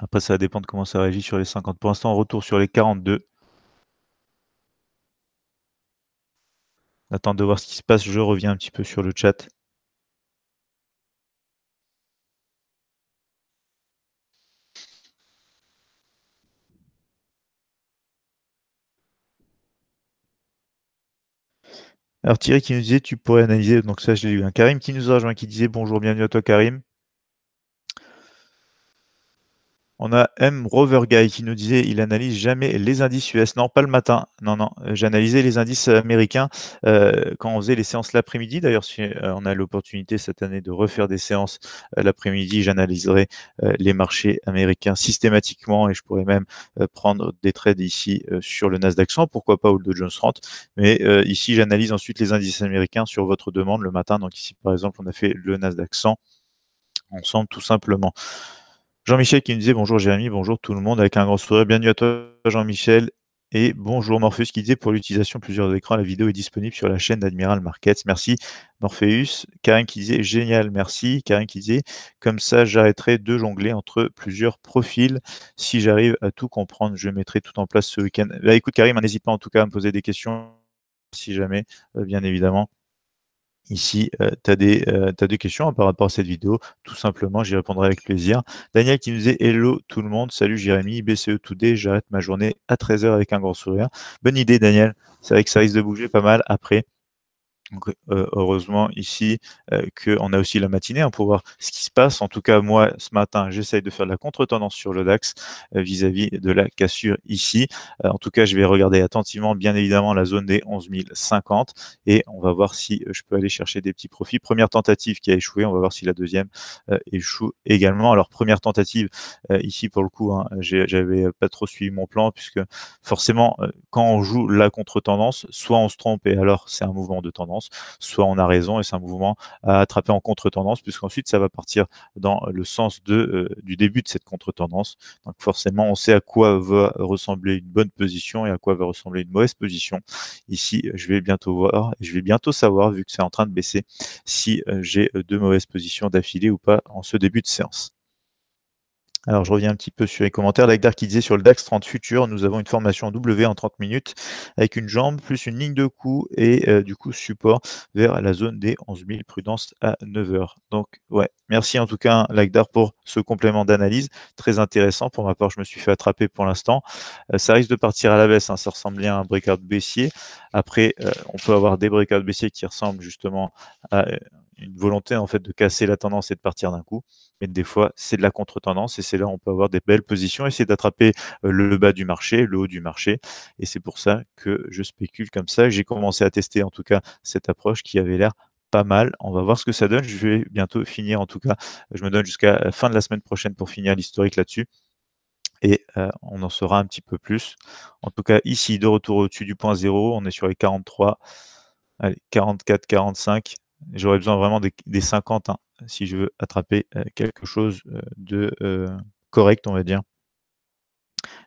Après, ça dépend dépendre comment ça réagit sur les 50. Pour l'instant, on retourne sur les 42. Attends de voir ce qui se passe. Je reviens un petit peu sur le chat. Alors Thierry qui nous disait tu pourrais analyser, donc ça j'ai l'ai eu, un hein. Karim qui nous a rejoint, qui disait bonjour, bienvenue à toi Karim. On a M. Rover Guy qui nous disait il analyse jamais les indices US. Non, pas le matin. Non, non. Euh, j'analysais les indices américains euh, quand on faisait les séances l'après-midi. D'ailleurs, si euh, on a l'opportunité cette année de refaire des séances l'après-midi, j'analyserai les marchés américains systématiquement et je pourrais même prendre des trades ici sur le Nasdaq 100, pourquoi pas ou le Dow Jones 30. Mais ici, j'analyse ensuite les indices américains sur votre demande le matin. Donc ici, par exemple, on a fait le Nasdaq 100 ensemble tout simplement. Jean-Michel qui nous disait bonjour Jérémy, bonjour tout le monde, avec un grand sourire. Bienvenue à toi Jean-Michel. Et bonjour Morpheus qui disait pour l'utilisation plusieurs écrans, la vidéo est disponible sur la chaîne d'Admiral Markets. Merci Morpheus. Karim qui disait génial, merci. Karim qui disait comme ça j'arrêterai de jongler entre plusieurs profils. Si j'arrive à tout comprendre, je mettrai tout en place ce week-end. Bah, écoute Karim, n'hésite pas en tout cas à me poser des questions si jamais, euh, bien évidemment ici, euh, tu as, euh, des questions par rapport à cette vidéo. Tout simplement, j'y répondrai avec plaisir. Daniel qui nous dit Hello tout le monde, salut Jérémy, BCE Today, j'arrête ma journée à 13h avec un grand sourire. Bonne idée, Daniel. C'est vrai que ça risque de bouger pas mal après. Donc, euh, heureusement ici euh, qu'on a aussi la matinée hein, pour voir ce qui se passe. En tout cas, moi, ce matin, j'essaye de faire de la contre-tendance sur le DAX euh, vis-à-vis de la cassure ici. en tout cas, je vais regarder attentivement, bien évidemment, la zone des 11 050 et on va voir si je peux aller chercher des petits profits. Première tentative qui a échoué, on va voir si la deuxième échoue également. Alors, première tentative ici, pour le coup, hein, j'avais pas trop suivi mon plan puisque forcément, quand on joue la contre-tendance, soit on se trompe et alors c'est un mouvement de tendance soit on a raison et c'est un mouvement à attraper en contre-tendance, puisqu'ensuite ça va partir dans le sens de, euh, du début de cette contre-tendance. Donc forcément, on sait à quoi va ressembler une bonne position et à quoi va ressembler une mauvaise position. Ici, je vais bientôt voir, je vais bientôt savoir, vu que c'est en train de baisser, si euh, j'ai euh, deux mauvaises positions d'affilée ou pas en ce début de séance. Alors, je reviens un petit peu sur les commentaires. Lagdar qui disait sur le DAX 30 futur, nous avons une formation W en 30 minutes avec une jambe plus une ligne de coup et euh, du coup support vers la zone des 11 000 prudence à 9 heures. Donc, ouais, merci en tout cas Lagdar pour ce complément d'analyse très intéressant. Pour ma part, je me suis fait attraper pour l'instant. Euh, ça risque de partir à la baisse. Hein. Ça ressemble bien à un breakout baissier. Après, euh, on peut avoir des breakouts baissiers qui ressemblent justement à une volonté en fait de casser la tendance et de partir d'un coup. Mais des fois, c'est de la contre-tendance et c'est là où on peut avoir des belles positions, essayer d'attraper euh, le bas du marché, le haut du marché. Et c'est pour ça que je spécule comme ça. J'ai commencé à tester en tout cas cette approche qui avait l'air pas mal. On va voir ce que ça donne. Je vais bientôt finir en tout cas. Je me donne jusqu'à la euh, fin de la semaine prochaine pour finir l'historique là-dessus et euh, on en saura un petit peu plus. En tout cas, ici, de retour au-dessus du point zéro, on est sur les 43, allez, 44, 45. J'aurais besoin vraiment des, des 50 hein, si je veux attraper euh, quelque chose euh, de euh, correct, on va dire.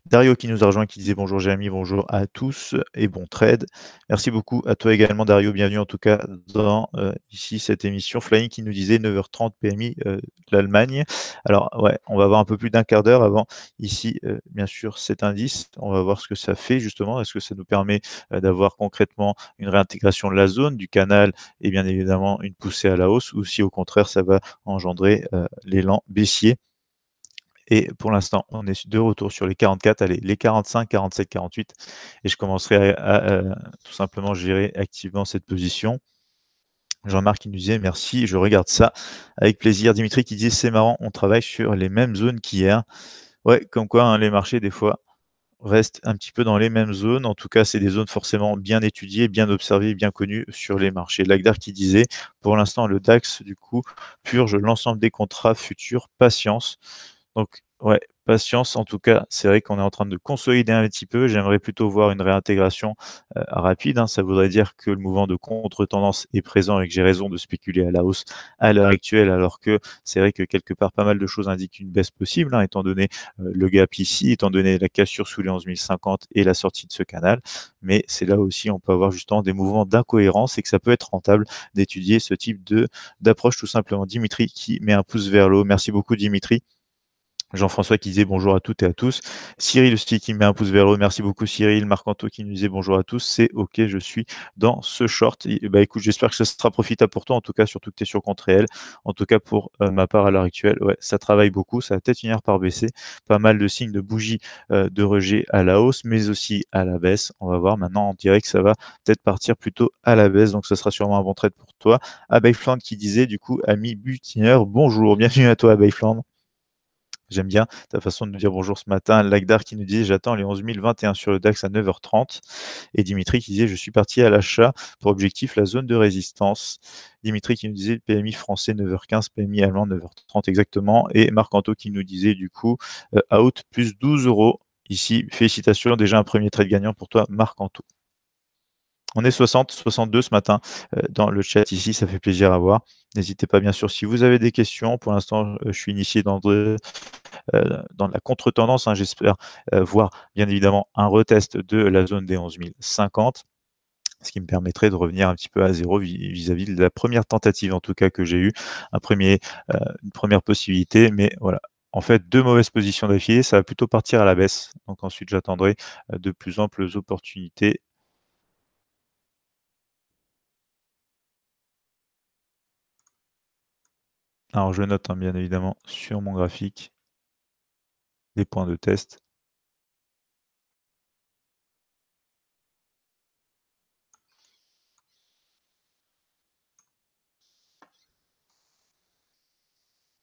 Dario qui nous a rejoint, qui disait bonjour Jérémy, bonjour à tous et bon trade. Merci beaucoup à toi également Dario, bienvenue en tout cas dans euh, ici cette émission. Flying qui nous disait 9h30 PMI de l'Allemagne. Alors ouais, on va avoir un peu plus d'un quart d'heure avant ici euh, bien sûr cet indice. On va voir ce que ça fait justement. Est-ce que ça nous permet euh, d'avoir concrètement une réintégration de la zone, du canal et bien évidemment une poussée à la hausse ou si au contraire ça va engendrer l'élan baissier. Et pour l'instant, on est de retour sur les 44, allez, les 45, 47, 48. Et je commencerai à, tout simplement gérer activement cette position. Jean-Marc qui nous disait merci, je regarde ça avec plaisir. Dimitri qui disait c'est marrant, on travaille sur les mêmes zones qu'hier. Ouais, comme quoi hein, les marchés, des fois, restent un petit peu dans les mêmes zones. En tout cas, c'est des zones forcément bien étudiées, bien observées, bien connues sur les marchés. Lagdar qui disait, pour l'instant, le DAX, du coup, purge l'ensemble des contrats futurs, patience. Donc, ouais, patience. En tout cas, c'est vrai qu'on est en train de consolider un petit peu. J'aimerais plutôt voir une réintégration euh, rapide. Hein. Ça voudrait dire que le mouvement de contre-tendance est présent et que j'ai raison de spéculer à la hausse à l'heure actuelle, alors que c'est vrai que quelque part, pas mal de choses indiquent une baisse possible, hein, étant donné euh, le gap ici, étant donné la cassure sous les 11 050 et la sortie de ce canal. Mais c'est là aussi, on peut avoir justement des mouvements d'incohérence et que ça peut être rentable d'étudier ce type de d'approche tout simplement. Dimitri qui met un pouce vers le haut. Merci beaucoup, Dimitri. Jean-François qui disait bonjour à toutes et à tous. Cyril aussi qui met un pouce vers le haut. Merci beaucoup Cyril. Marc-Anto qui nous disait bonjour à tous. C'est OK, je suis dans ce short. bah, écoute, j'espère que ça sera profitable pour toi. En tout cas, surtout que tu es sur compte réel. En tout cas, pour euh, ma part à l'heure actuelle, ouais, ça travaille beaucoup. Ça a peut-être heure par baisser. Pas mal de signes de bougie euh, de rejet à la hausse, mais aussi à la baisse. On va voir maintenant en que ça va peut-être partir plutôt à la baisse. Donc, ça sera sûrement un bon trade pour toi. Flandre qui disait du coup, ami butineur, bonjour. Bienvenue à toi Flandre. J'aime bien ta façon de nous dire bonjour ce matin. Lagdar qui nous disait, J'attends les 11 021 sur le DAX à 9h30. Et Dimitri qui disait Je suis parti à l'achat pour objectif la zone de résistance. Dimitri qui nous disait PMI français 9h15, PMI allemand 9h30 exactement. Et Marc Anto qui nous disait du coup euh, out plus 12 euros. Ici, félicitations, déjà un premier trade gagnant pour toi, Marc Anto. On est 60, 62 ce matin euh, dans le chat ici, ça fait plaisir à voir. N'hésitez pas bien sûr si vous avez des questions. Pour l'instant, euh, je suis initié dans, de, euh, dans la contre-tendance. Hein, j'espère voir bien évidemment un retest de la zone des 11 050 ce qui me permettrait de revenir un petit peu à zéro vis-à-vis de la première tentative en tout cas que j'ai eue, un premier, une première possibilité, mais voilà. En fait, deux mauvaises positions d'affilée, ça va plutôt partir à la baisse. Donc ensuite, j'attendrai de plus amples opportunités Alors je note hein, bien évidemment sur mon graphique les points de test.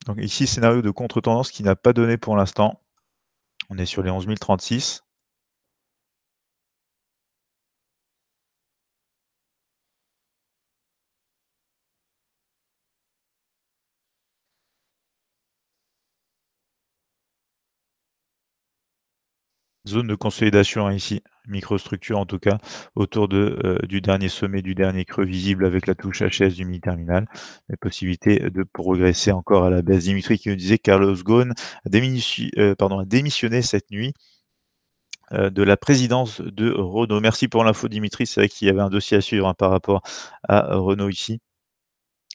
Donc ici, scénario de contre-tendance qui n'a pas donné pour l'instant. On est sur les 11 036. zone de consolidation hein, ici, microstructure en tout cas, autour de, euh, du dernier sommet, du dernier creux visible avec la touche HS du mini-terminal. La possibilité de progresser encore à la baisse. Dimitri qui nous disait Carlos Ghosn a, euh, démissionné cette nuit euh, de la présidence de Renault. Merci pour l'info Dimitri, c'est vrai qu'il y avait un dossier à suivre hein, par rapport à Renault ici.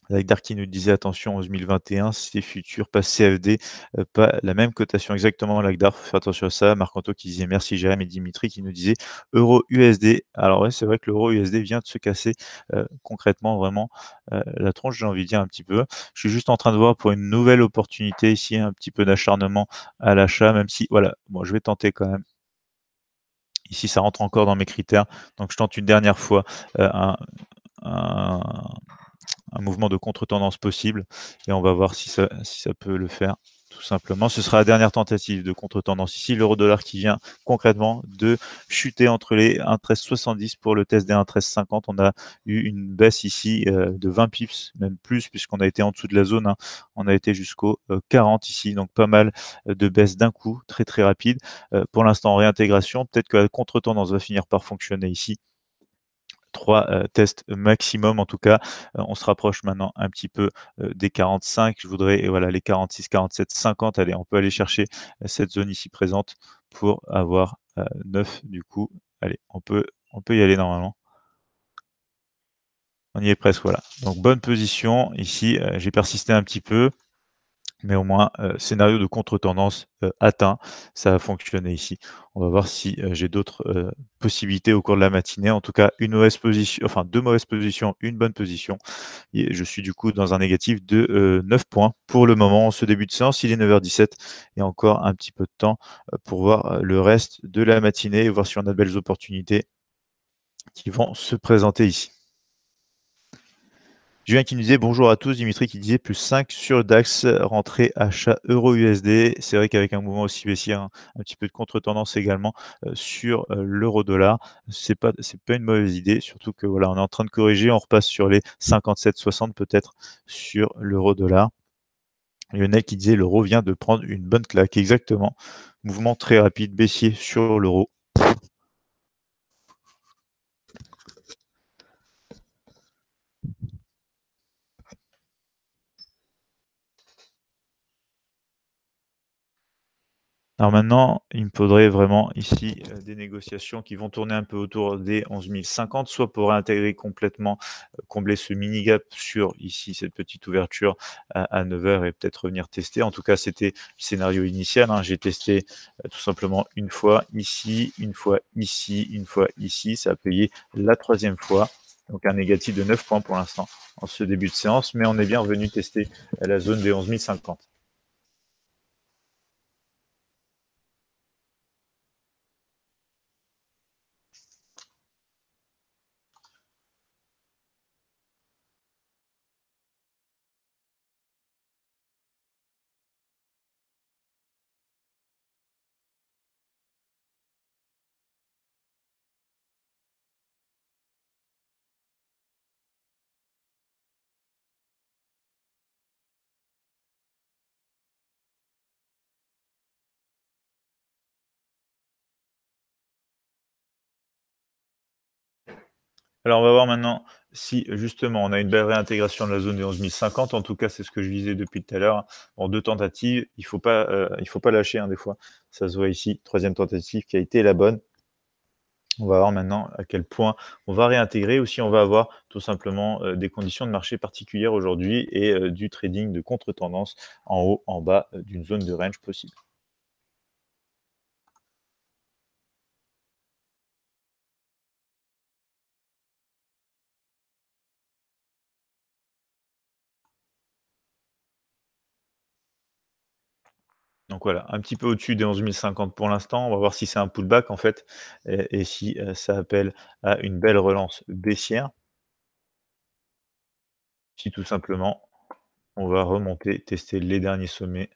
Lagdar qui nous disait attention 11 2021, c'est futur, pas CFD, euh, pas la même cotation exactement. Lagdar, faut faire attention à ça. Marc-Anto qui disait merci Jérémy et Dimitri qui nous disait euro USD. Alors ouais, c'est vrai que l'euro USD vient de se casser euh, concrètement vraiment euh, la tronche, j'ai envie de dire un petit peu. Je suis juste en train de voir pour une nouvelle opportunité ici, un petit peu d'acharnement à l'achat, même si voilà, moi je vais tenter quand même Ici, ça rentre encore dans mes critères. Donc, je tente une dernière fois un, un mouvement de contre-tendance possible. Et on va voir si ça, peut le faire, tout simplement. Ce sera la dernière tentative de contre-tendance ici. L'euro-dollar qui vient concrètement de chuter entre les 1,1370 pour le test des 1,1350. On a eu une baisse ici euh, de 20 pips, même plus, puisqu'on a été en dessous de la zone. Hein. On a été jusqu'au 40 euh, ici. Donc pas mal euh, de baisse d'un coup, très très rapide. pour l'instant, en réintégration. Peut-être que la contre-tendance va finir par fonctionner ici. 3 euh, tests maximum. En tout cas, euh, on se rapproche maintenant un petit peu euh, des 45. Je voudrais, et voilà, les 46, 47, 50. Allez, on peut aller chercher cette zone ici présente pour avoir 9 du coup. Allez, on peut, on peut y aller normalement. On y est presque, voilà. Donc bonne position ici. J'ai persisté un petit peu mais au moins euh, scénario de contre-tendance euh, atteint, ça a fonctionné ici. On va voir si euh, j'ai d'autres possibilités au cours de la matinée. En tout cas, une mauvaise position, enfin deux mauvaises positions, une bonne position. Et je suis du coup dans un négatif de 9 points pour le moment. Ce début de séance, il est 9h17 et encore un petit peu de temps pour voir le reste de la matinée et voir si on a de belles opportunités qui vont se présenter ici. Julien qui nous disait bonjour à tous, Dimitri qui disait plus 5 sur DAX, rentrée achat euro-USD. C'est vrai qu'avec un mouvement aussi baissier, hein, un, petit peu de contre-tendance également euh, sur euh, l'euro-dollar, c'est pas c'est pas une mauvaise idée, surtout que voilà, on est en train de corriger, on repasse sur les 57, 60 peut-être sur l'euro-dollar. Lionel qui disait l'euro vient de prendre une bonne claque, exactement. Mouvement très rapide, baissier sur l'euro. Alors maintenant, il me faudrait vraiment ici euh, des négociations qui vont tourner un peu autour des 11 050, soit pour intégrer complètement, euh, combler ce mini-gap sur ici, cette petite ouverture à, 9h et peut-être revenir tester. En tout cas, c'était le scénario initial. Hein. J'ai testé euh, tout simplement une fois ici, une fois ici, une fois ici. Ça a payé la troisième fois. Donc un négatif de 9 points pour l'instant en ce début de séance, mais on est bien revenu tester la zone des 11 050. Alors, on va voir maintenant si justement on a une belle réintégration de la zone des 11 En tout cas, c'est ce que je visais depuis tout à l'heure. En deux tentatives, il ne faut, pas, euh, faut pas lâcher hein, des fois. Ça se voit ici, troisième tentative qui a été la bonne. On va voir maintenant à quel point on va réintégrer ou si on va avoir tout simplement euh, des conditions de marché particulières aujourd'hui et euh, du trading de contre-tendance en haut, en bas d'une zone de range possible. voilà, un petit peu au-dessus des 11 050 pour l'instant. On va voir si c'est un pullback en fait et, si euh, ça appelle à une belle relance baissière. Si tout simplement, on va remonter, tester les derniers sommets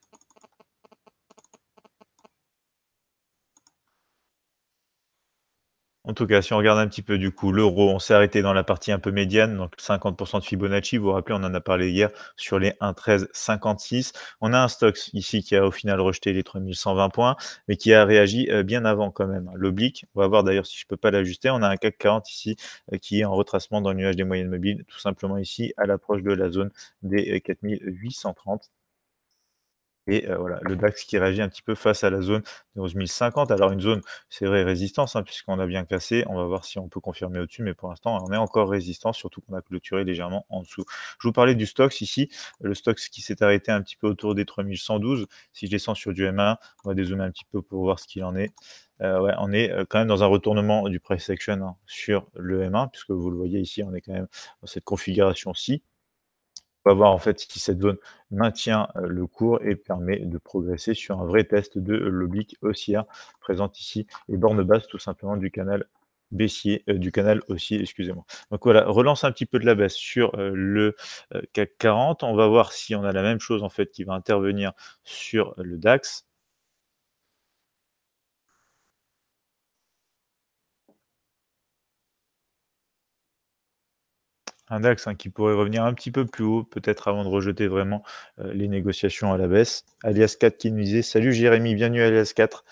En tout cas, si on regarde un petit peu du coup l'euro, on s'est arrêté dans la partie un peu médiane, donc 50% de Fibonacci. Vous vous rappelez, on en a parlé hier sur les 1,1356. On a un stock ici qui a au final rejeté les 3120 points, mais qui a réagi euh, bien avant quand même. L'oblique, on va voir d'ailleurs si je peux pas l'ajuster. On a un CAC 40 ici euh, qui est en retracement dans le nuage des moyennes mobiles, tout simplement ici à l'approche de la zone des 4830. Euh, et euh, voilà, le DAX qui réagit un petit peu face à la zone de 11.050. Alors, une zone, c'est vrai, résistance, hein, puisqu'on a bien cassé. On va voir si on peut confirmer au-dessus, mais pour l'instant, on est encore résistant, surtout qu'on a clôturé légèrement en dessous. Je vous parlais du stocks ici. Le stocks qui s'est arrêté un petit peu autour des 3112. Si je descends sur du M1, on va dézoomer un petit peu pour voir ce qu'il en est. Euh, on est euh, quand même dans un retournement du price action hein, sur le M1, puisque vous le voyez ici, on est quand même dans cette configuration-ci. On va voir en fait si cette zone maintient le cours et permet de progresser sur un vrai test de l'oblique haussière présente ici et borne basse tout simplement du canal baissier du canal excusez-moi. Donc voilà, relance un petit peu de la baisse sur le CAC 40. On va voir si on a la même chose en fait qui va intervenir sur le DAX. un hein, DAX qui pourrait revenir un petit peu plus haut, peut-être avant de rejeter vraiment euh, les négociations à la baisse. Alias 4 qui nous disait Salut Jérémy, bienvenue Alias 4.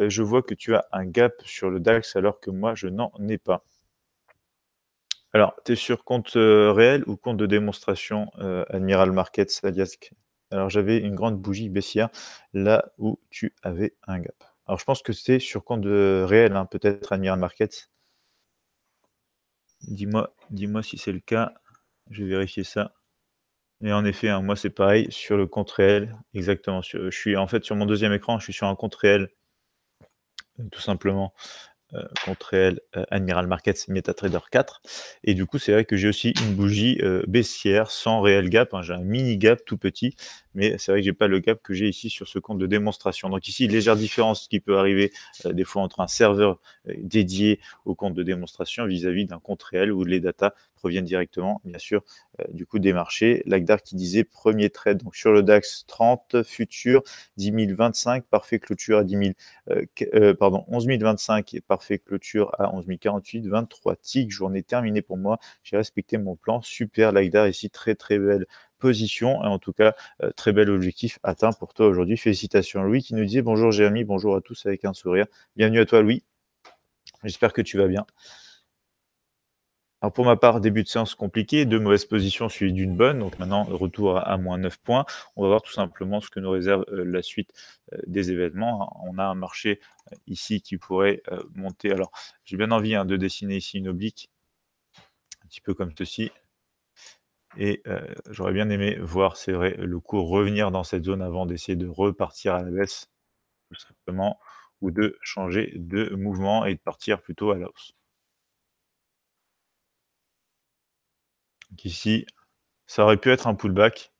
Euh, je vois que tu as un gap sur le DAX alors que moi je n'en ai pas. Alors, tu es sur compte euh, réel ou compte de démonstration Admiral Markets, alias Alors, j'avais une grande bougie baissière là où tu avais un gap. Alors, je pense que c'est sur compte réel, hein, peut-être Admiral Markets. Dis-moi si c'est le cas. Je vais vérifier ça. Et en effet, hein, moi c'est pareil sur le compte réel. Exactement. je suis en fait sur mon deuxième écran, je suis sur un compte réel. Tout simplement. contre euh, compte réel euh, Admiral Markets MetaTrader 4. Et du coup, c'est vrai que j'ai aussi une bougie euh, baissière sans réel gap. Hein, j'ai un mini gap tout petit mais c'est vrai que j'ai pas le cap que j'ai ici sur ce compte de démonstration. Donc ici, légère différence qui peut arriver euh, des fois entre un serveur euh, dédié au compte de démonstration vis-à-vis d'un compte réel où les datas proviennent directement, bien sûr, euh, du coup des marchés. Lagdar qui disait premier trade, donc sur le DAX 30, futur 10 025, parfait clôture à 10 000, pardon, 11 025 et parfait clôture à 11 048, 23 ticks, journée terminée pour moi, j'ai respecté mon plan, super Lagdar ici, très très belle position. Et en tout cas, euh, très bel objectif atteint pour toi aujourd'hui. Félicitations Louis qui nous disait bonjour Jérémy, bonjour à tous avec un sourire. Bienvenue à toi Louis. J'espère que tu vas bien. Alors pour ma part, début de séance compliqué, deux mauvaises positions suivies d'une bonne. Donc maintenant, retour à, moins 9 points. On va voir tout simplement ce que nous réserve euh, la suite euh, des événements. Hein, on a un marché ici qui pourrait monter. Alors, j'ai bien envie hein, de dessiner ici une oblique, un petit peu comme ceci. Et euh, j'aurais bien aimé voir, le cours revenir dans cette zone avant d'essayer de repartir à la baisse, tout simplement, ou de changer de mouvement et de partir plutôt à la hausse. Donc ici, ça aurait pu être un pullback,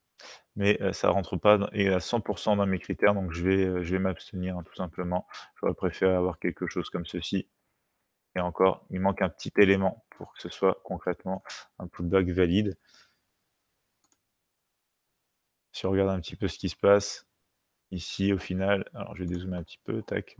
mais euh, ça ne rentre pas à 100% dans mes critères, donc je vais, euh, m'abstenir hein, tout simplement. J'aurais préféré avoir quelque chose comme ceci. Et encore, il manque un petit élément pour que ce soit concrètement un pullback valide. Si on regarde un petit peu ce qui se passe ici, au final, alors je vais dézoomer un petit peu, tac.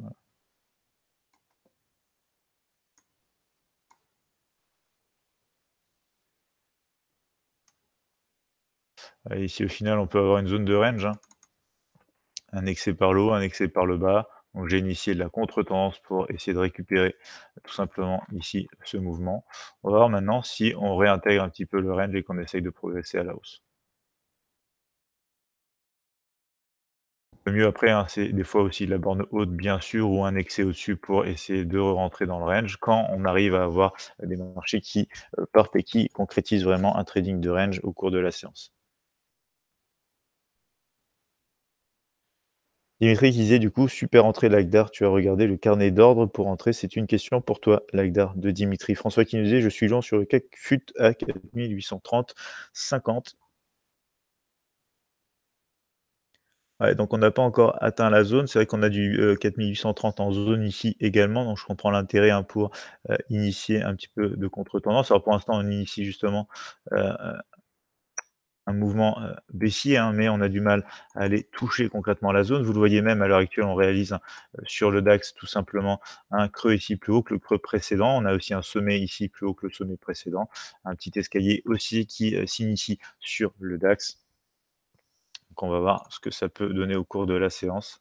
ici, au final, on peut avoir une zone de range. Hein. Un excès par le haut, un excès par le bas. Donc j'ai initié de la contre-tendance pour essayer de récupérer tout simplement ici ce mouvement. On va voir maintenant si on réintègre un petit peu le range et qu'on essaye de progresser à la hausse. mieux après, hein, c'est des fois aussi la borne haute, bien sûr, ou un excès au-dessus pour essayer de rentrer dans le range. Quand on arrive à avoir des marchés qui euh, partent et qui concrétisent vraiment un trading de range au cours de la séance. Dimitri qui disait du coup, super entrée Lagdar, tu as regardé le carnet d'ordre pour entrer, c'est une question pour toi Lagdar de Dimitri. François qui nous disait, je suis long sur le CAC FUT à 4830, 50, donc on n'a pas encore atteint la zone. C'est vrai qu'on a du 4830 euh, en zone ici également. Donc je comprends l'intérêt hein, pour euh, initier un petit peu de contre-tendance. Alors pour l'instant, on initie justement euh, un mouvement baissier, hein, mais on a du mal à aller toucher concrètement la zone. Vous le voyez même à l'heure actuelle, on réalise sur le DAX tout simplement un creux ici plus haut que le creux précédent. On a aussi un sommet ici plus haut que le sommet précédent. Un petit escalier aussi qui s'initie sur le DAX. Donc on va voir ce que ça peut donner au cours de la séance.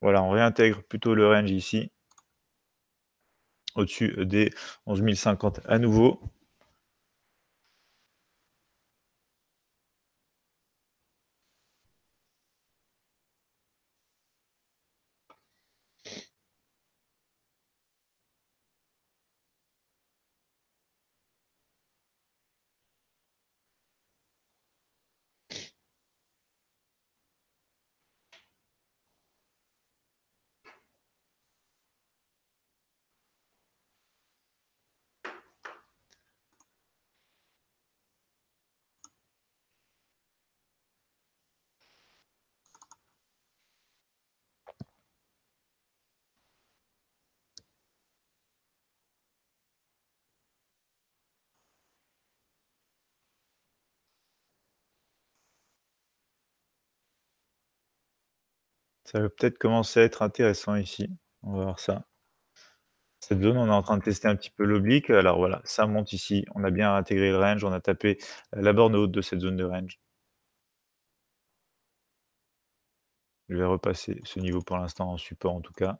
Voilà, on réintègre plutôt le range ici, au-dessus des 050 à nouveau. Ça va peut-être commencer à être intéressant ici. On va voir ça. Cette zone, on est en train de tester un petit peu l'oblique. Alors voilà, ça monte ici. On a bien intégré le range. On a tapé la borne haute de cette zone de range. Je vais repasser ce niveau pour l'instant en support en tout cas.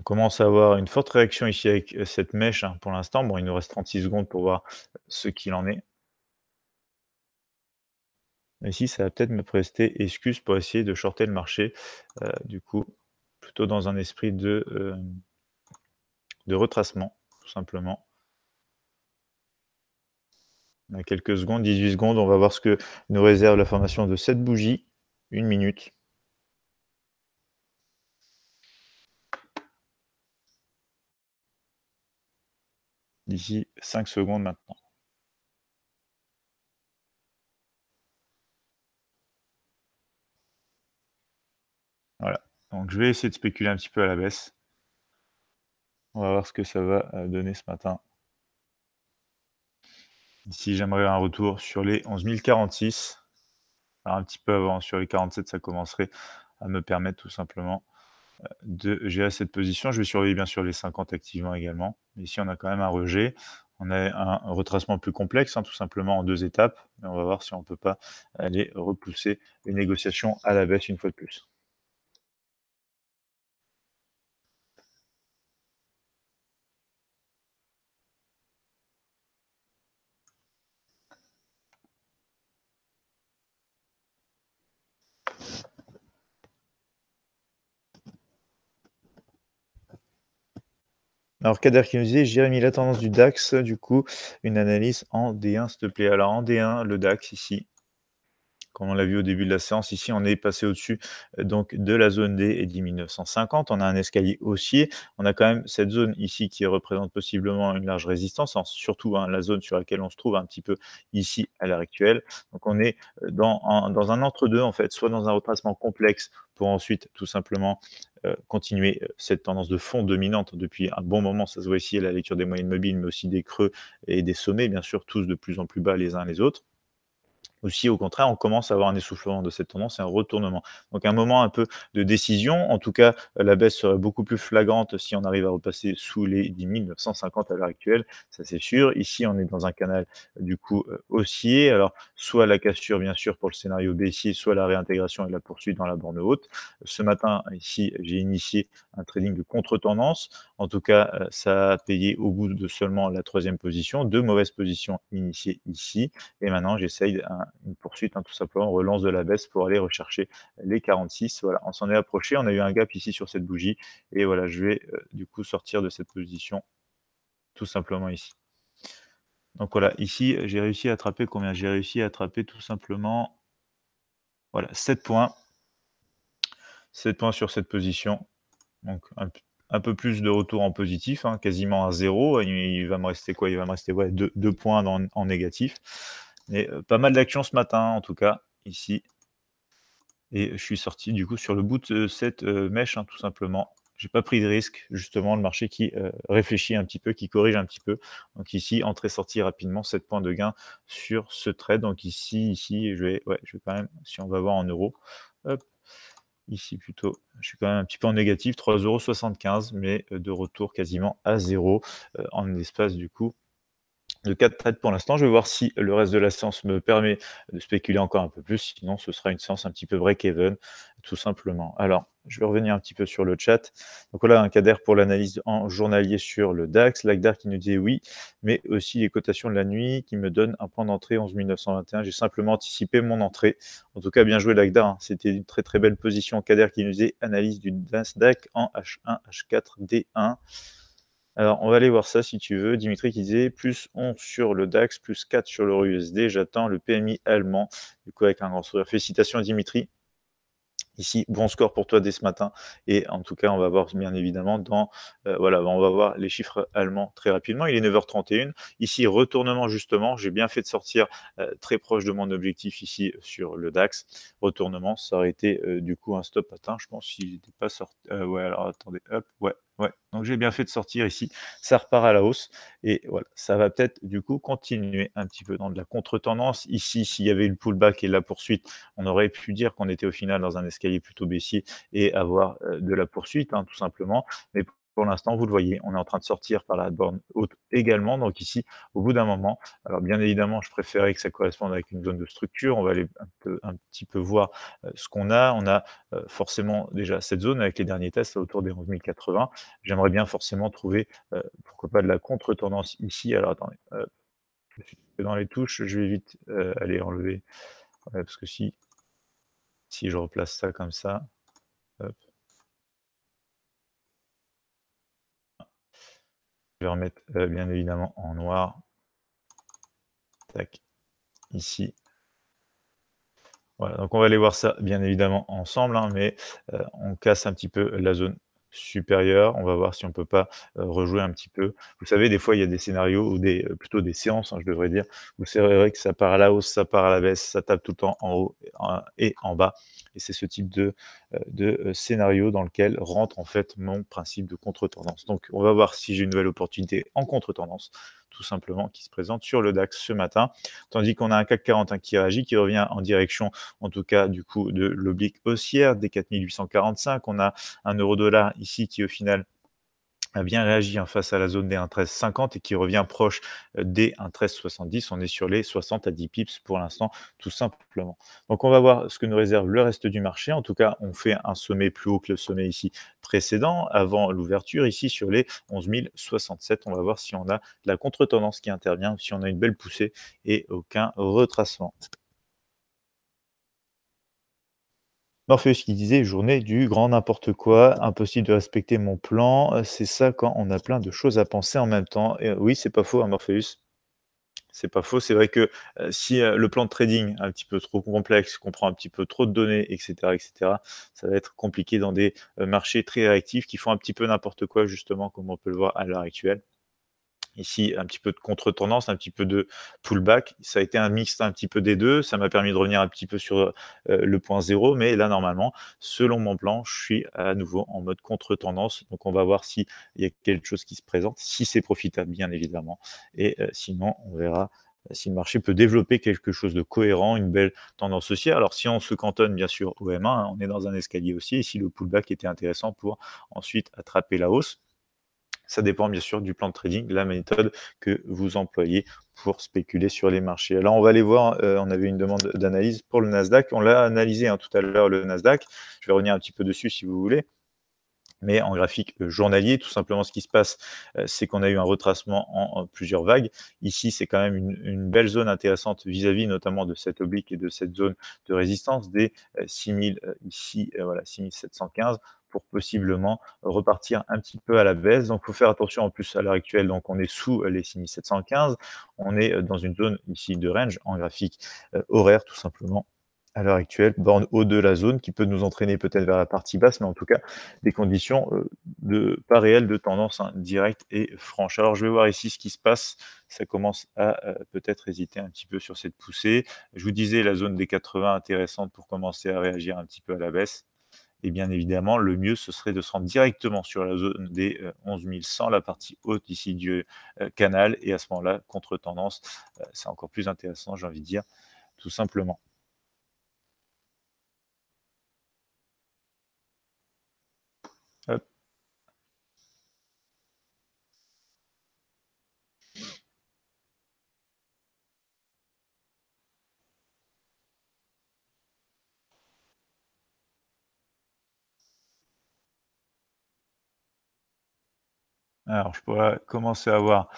On commence à avoir une forte réaction ici avec cette mèche hein, pour l'instant. Bon, il nous reste 36 secondes pour voir ce qu'il en est. Ici, ça va peut-être me prester excuse pour essayer de shorter le marché. Euh, du coup, plutôt dans un esprit de, euh, de retracement, tout simplement. a quelques secondes, 18 secondes, on va voir ce que nous réserve la formation de cette bougie. Une minute. D'ici 5 secondes maintenant. Donc je vais essayer de spéculer un petit peu à la baisse. On va voir ce que ça va euh, donner ce matin. Ici, j'aimerais un retour sur les 11 046. un petit peu avant, sur les 47, ça commencerait à me permettre tout simplement euh, de gérer cette position. Je vais surveiller bien sûr les 50 activement également. Mais ici, on a quand même un rejet. On a un retracement plus complexe, hein, tout simplement en deux étapes. on va voir si on ne peut pas aller repousser les négociations à la baisse une fois de plus. Alors, Kader qui nous disait, Jérémy, la tendance du DAX, du coup, une analyse en D1, s'il te plaît. Alors, en D1, le DAX ici, comme on l'a vu au début de la séance, ici, on est passé au-dessus euh, donc de la zone D et 10 950. On a un escalier haussier. On a quand même cette zone ici qui représente possiblement une large résistance, hein, surtout hein, la zone sur laquelle on se trouve un petit peu ici à l'heure actuelle. Donc, on est euh, dans un, entre-deux, en fait, soit dans un retracement complexe pour ensuite tout simplement euh, continuer cette tendance de fond dominante depuis un bon moment. Ça se voit ici à la lecture des moyennes mobiles, mais aussi des creux et des sommets, bien sûr, tous de plus en plus bas les uns les autres. Aussi, au contraire on commence à avoir un essoufflement de cette tendance et un retournement. Donc un moment un peu de décision, en tout cas la baisse serait beaucoup plus flagrante si on arrive à repasser sous les 10 950 à l'heure actuelle, ça c'est sûr. Ici on est dans un canal du coup euh, haussier, alors soit la cassure bien sûr pour le scénario baissier, soit la réintégration et la poursuite dans la borne haute. Ce matin ici j'ai initié un trading de contre-tendance, en tout cas euh, ça a payé au bout de seulement la troisième position, deux mauvaises positions initiées ici, et maintenant j'essaye un une poursuite, hein, tout simplement, relance de la baisse pour aller rechercher les 46. Voilà, on s'en est approché, on a eu un gap ici sur cette bougie, et voilà, je vais euh, du coup sortir de cette position, tout simplement ici. Donc voilà, ici, j'ai réussi à attraper combien J'ai réussi à attraper tout simplement, voilà, 7 points. 7 points sur cette position. Donc un, peu plus de retour en positif, hein, quasiment à 0, Il, va me rester quoi Il va me rester ouais, points en négatif. Euh, pas mal d'actions ce matin, en tout cas, ici. Et je suis sorti du coup sur le bout de cette euh, mèche, hein, tout simplement. J'ai pas pris de risque, justement, le marché qui euh, réfléchit un petit peu, qui corrige un petit peu. Donc ici, entrée-sortie rapidement, 7 points de gain sur ce trade. Donc ici, ici, je vais, je vais quand même, si on va voir en euros, ici plutôt, je suis quand même un petit peu en négatif, 3,75 euros, mais de retour quasiment à zéro en espace du coup le 4 pour l'instant. Je vais voir si le reste de la séance me permet de spéculer encore un peu plus. Sinon, ce sera une séance un petit peu break-even, tout simplement. Alors, je vais revenir un petit peu sur le chat. Donc voilà un cadre pour l'analyse en journalier sur le DAX. Lagdar qui nous dit oui, mais aussi les cotations de la nuit qui me donnent un point d'entrée 11 921. J'ai simplement anticipé mon entrée. En tout cas, bien joué Lagdar. Hein. C'était une très très belle position. Kader qui nous dit analyse du DAX en H1, H4, D1. Alors, on va aller voir ça si tu veux. Dimitri qui disait plus 11 sur le DAX, plus 4 sur le USD. J'attends le PMI allemand. Du coup, avec un grand sourire. Félicitations Dimitri. Ici, bon score pour toi dès ce matin. Et en tout cas, on va voir bien évidemment dans. Euh, voilà, on va voir les chiffres allemands très rapidement. Il est 9h31. Ici, retournement justement. J'ai bien fait de sortir euh, très proche de mon objectif ici euh, sur le DAX. Retournement, ça aurait été du coup un stop atteint. Je pense qu'il n'était pas sorti. ouais, alors attendez, hop, ouais, Ouais, donc j'ai bien fait de sortir ici. Ça repart à la hausse. Et voilà, ça va peut-être du coup continuer un petit peu dans de la contre-tendance. Ici, s'il y avait eu le pullback et la poursuite, on aurait pu dire qu'on était au final dans un escalier plutôt baissier et avoir euh, de la poursuite, hein, tout simplement. Mais pour l'instant, vous le voyez, on est en train de sortir par la borne haute également. Donc ici, au bout d'un moment, alors bien évidemment, je préférais que ça corresponde avec une zone de structure. On va aller un, petit peu voir euh, ce qu'on a. On a euh, forcément déjà cette zone avec les derniers tests autour des 11 J'aimerais bien forcément trouver, euh, pourquoi pas, de la contre-tendance ici. Alors attendez, dans les touches, je vais vite aller enlever. parce que si, si je replace ça comme ça, Je vais remettre euh, bien évidemment en noir. Tac, ici. Voilà, donc on va aller voir ça bien évidemment ensemble, hein, mais euh, on casse un petit peu la zone supérieur. On va voir si on peut pas euh, rejouer un petit peu. Vous savez, des fois, il y a des scénarios ou des, euh, plutôt des séances, hein, je devrais dire, où c'est vrai que ça part à la hausse, ça part à la baisse, ça tape tout le temps en haut et en, bas. Et c'est ce type de, euh, de scénario dans lequel rentre en fait mon principe de contre-tendance. Donc, on va voir si j'ai une nouvelle opportunité en contre-tendance tout simplement, qui se présente sur le DAX ce matin. Tandis qu'on a un CAC 41 hein, qui réagit, qui revient en direction, en tout cas, du coup, de l'oblique haussière des 4845. On a un euro dollar ici qui, au final, a euh, bien réagi face à la zone des 1,1350 et qui revient proche euh, des 1,1370. On est sur les 60 à 10 pips pour l'instant, tout simplement. Donc on va voir ce que nous réserve le reste du marché. En tout cas, on fait un sommet plus haut que le sommet ici précédent, avant l'ouverture, ici sur les 11 067. On va voir si on a la contre-tendance qui intervient, si on a une belle poussée et aucun retracement. Morpheus qui disait journée du grand n'importe quoi, impossible de respecter mon plan. C'est ça quand on a plein de choses à penser en même temps. Et euh, oui, c'est pas faux, hein, Morpheus. C'est pas faux. C'est vrai que euh, si euh, le plan de trading est un petit peu trop complexe, qu'on prend un petit peu trop de données, etc., etc., ça va être compliqué dans des marchés très réactifs qui font un petit peu n'importe quoi, justement, comme on peut le voir à l'heure actuelle. Ici, un petit peu de contre-tendance, un petit peu de pullback. Ça a été un mixte un petit peu des deux. Ça m'a permis de revenir un petit peu sur euh, le point zéro. Mais là, normalement, selon mon plan, je suis à nouveau en mode contre-tendance. Donc, on va voir s'il y a quelque chose qui se présente, si c'est profitable, bien évidemment. Et euh, sinon, on verra euh, si le marché peut développer quelque chose de cohérent, une belle tendance haussière. Alors si on se cantonne bien sûr au M1, hein, on est dans un escalier aussi, ici le pullback était intéressant pour ensuite attraper la hausse. Ça dépend bien sûr du plan de trading, la méthode que vous employez pour spéculer sur les marchés. Alors on va aller voir, euh, on avait une demande d'analyse pour le Nasdaq. On l'a analysé hein, tout à l'heure le Nasdaq. Je vais revenir un petit peu dessus si vous voulez mais en graphique euh, journalier. Tout simplement, ce qui se passe, euh, c'est qu'on a eu un retracement en plusieurs vagues. Ici, c'est quand même une, belle zone intéressante vis-à-vis notamment de cette oblique et de cette zone de résistance des 6000 ici, voilà, 6715 pour possiblement repartir un petit peu à la baisse. Donc, il faut faire attention en plus à l'heure actuelle. Donc, on est sous les 6715. On est euh, dans une zone ici de range en graphique euh, horaire, tout simplement à l'heure actuelle, borne haut de la zone qui peut nous entraîner peut-être vers la partie basse, mais en tout cas des conditions euh, de pas réelles de tendance hein, directe et franche. Alors je vais voir ici ce qui se passe. Ça commence à peut-être hésiter un petit peu sur cette poussée. Je vous disais la zone des 80 intéressante pour commencer à réagir un petit peu à la baisse. Et bien évidemment, le mieux, ce serait de se rendre directement sur la zone des 11100, euh, la partie haute ici du euh, canal. Et à ce moment-là, contre-tendance, euh, c'est encore plus intéressant, j'ai envie de dire, tout simplement. Alors, je pourrais commencer à avoir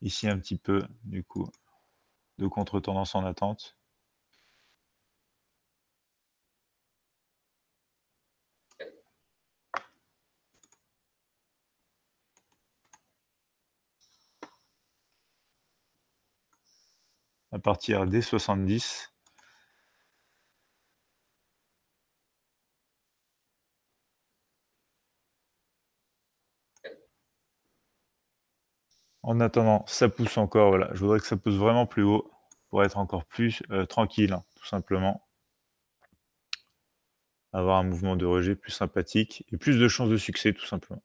ici un petit peu, du coup, de contre-tendance en attente. À partir des 70, En attendant, ça pousse encore. Voilà. Je voudrais que ça pousse vraiment plus haut pour être encore plus euh, tranquille, hein, tout simplement. Avoir un mouvement de rejet plus sympathique et plus de chances de succès, tout simplement.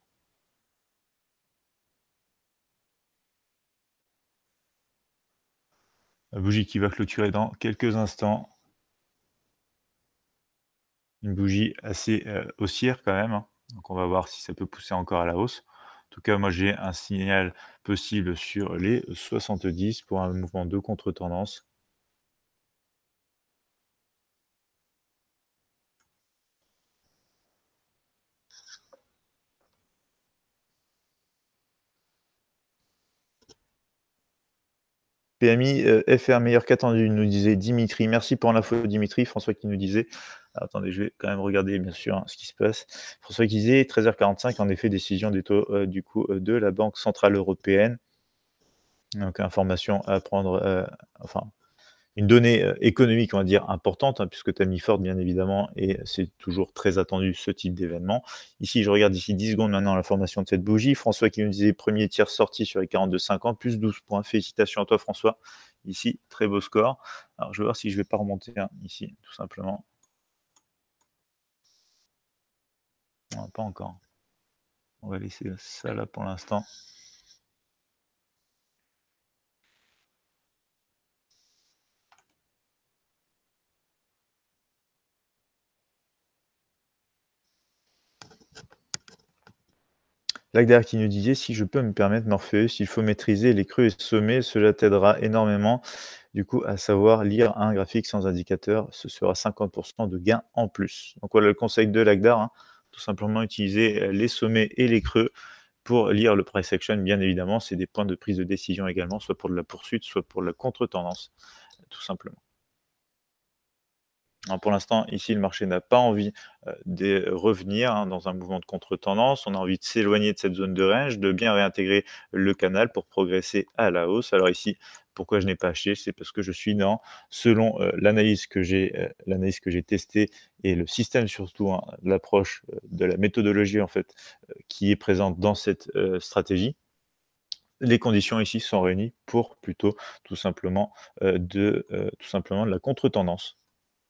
La bougie qui va clôturer dans quelques instants. Une bougie assez euh, haussière quand même. Hein. Donc on va voir si ça peut pousser encore à la hausse. En tout cas, moi, j'ai un signal possible sur les 70 pour un mouvement de contre-tendance. PMI euh, FR meilleur qu'attendu, nous disait Dimitri. Merci pour l'info, Dimitri. François qui nous disait attendez, je vais quand même regarder bien sûr ce qui se passe. François qui disait 13h45, en effet, décision des taux euh, du coup euh, de la Banque Centrale Européenne. Donc, information à prendre, euh, enfin, une donnée économique, on va dire, importante, hein, puisque tu as mis Ford, bien évidemment, et c'est toujours très attendu ce type d'événement. Ici, je regarde ici 10 secondes maintenant la formation de cette bougie. François qui nous disait premier tiers sorti sur les ans plus 12 points. Félicitations à toi, François. Ici, très beau score. Alors, je vais voir si je ne vais pas remonter hein, ici, tout simplement. pas encore. On va laisser ça là pour l'instant. L'agdar qui nous disait si je peux me permettre, Morpheus, il faut maîtriser les crues et sommets, cela t'aidera énormément. Du coup, à savoir lire un graphique sans indicateur, ce sera 50% de gain en plus. Donc voilà le conseil de Lagdar. Hein tout simplement utiliser euh, les sommets et les creux pour lire le price action. Bien évidemment, c'est des points de prise de décision également, soit pour de la poursuite, soit pour la contre-tendance, tout simplement. pour l'instant, ici, le marché n'a pas envie euh, de revenir hein, dans un mouvement de contre-tendance. On a envie de s'éloigner de cette zone de range, de bien réintégrer le canal pour progresser à la hausse. Alors ici, pourquoi je n'ai pas acheté C'est parce que je suis dans, selon euh, l'analyse que j'ai euh, l'analyse que j'ai testée et le système surtout, hein, l'approche euh, de la méthodologie en fait qui est présente dans cette stratégie. Les conditions ici sont réunies pour plutôt tout simplement de tout simplement la contre-tendance.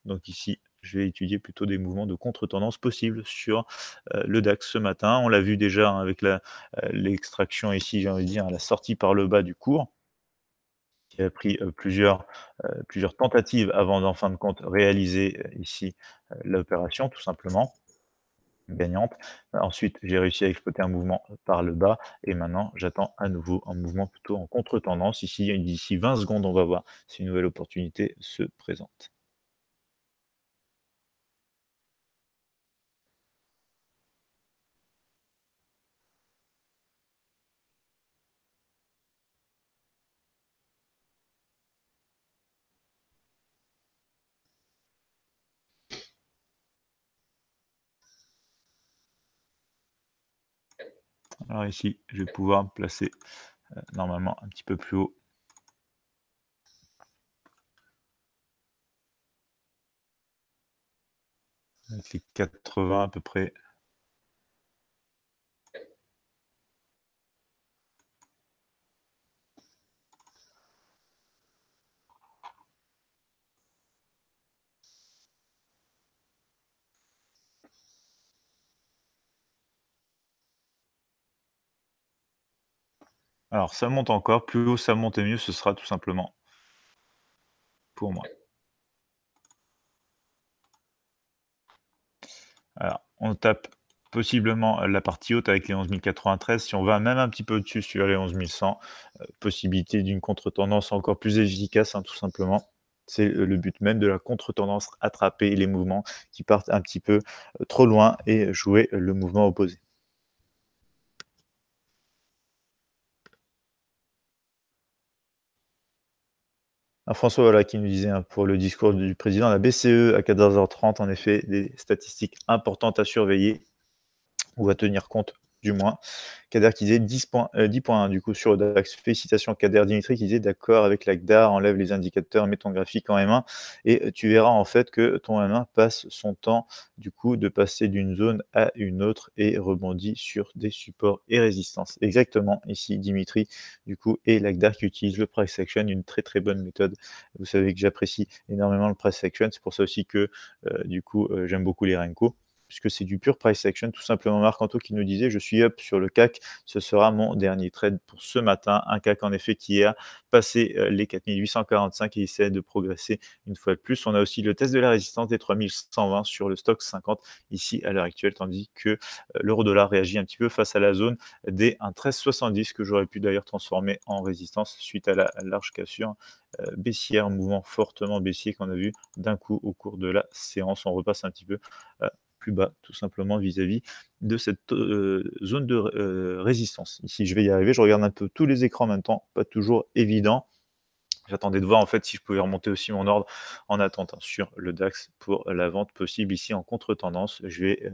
Donc ici, je vais étudier plutôt des mouvements de contre-tendance possibles sur le DAX ce matin. On l'a vu déjà hein, avec l'extraction ici, j'ai envie de dire, la sortie par le bas du cours qui a pris plusieurs, plusieurs tentatives avant d'en fin de compte réaliser ici l'opération, tout simplement gagnante. Ensuite, j'ai réussi à exploiter un mouvement par le bas et maintenant, j'attends à nouveau un mouvement plutôt en contre-tendance. Ici, d'ici 20 secondes, on va voir si une nouvelle opportunité se présente. Alors ici, je vais pouvoir placer euh, normalement un petit peu plus haut. Avec les 80 à peu près. Alors ça monte encore, plus haut ça monte et mieux ce sera tout simplement. Pour moi. Alors, on tape possiblement la partie haute avec les 11093. Si on va même un petit peu au-dessus sur les 11100, euh, possibilité d'une contre-tendance encore plus efficace, hein, tout simplement. C'est le but même de la contre-tendance, attraper les mouvements qui partent un petit peu euh, trop loin et jouer le mouvement opposé. François voilà, qui nous disait hein, pour le discours du président, la BCE à 14h30, en effet, des statistiques importantes à surveiller. ou à tenir compte du moins. Kader qui disait points, 10 euh, du coup sur DAX. Félicitations Kader Dimitri qui disait d'accord avec l'ACDAR, enlève les indicateurs, mets ton graphique en M1 et euh, tu verras en fait que ton M1 passe son temps du coup de passer d'une zone à une autre et rebondit sur des supports et résistances. Exactement ici Dimitri du coup et l'ACDAR qui utilise le price action, une très très bonne méthode. Vous savez que j'apprécie énormément le price action, c'est pour ça aussi que euh, du coup j'aime beaucoup les Renko puisque c'est du pur price action. Tout simplement, Marc Anto qui nous disait Je suis up sur le CAC, ce sera mon dernier trade pour ce matin. Un CAC en effet qui a passé euh, les 4845 et essaie de progresser une fois de plus. On a aussi le test de la résistance des 3120 sur le stock 50 ici à l'heure actuelle, tandis que euh, l'euro dollar réagit un petit peu face à la zone des 1370, que j'aurais pu d'ailleurs transformer en résistance suite à la large cassure euh, baissière, mouvement fortement baissier qu'on a vu d'un coup au cours de la séance. On repasse un petit peu bas, tout simplement vis-à-vis de cette zone de résistance. Ici, je vais y arriver, je regarde un peu tous les écrans en même temps, pas toujours évident. J'attendais de voir en fait si je pouvais remonter aussi mon ordre en attente hein, sur le DAX pour la vente possible ici en contre-tendance. Je vais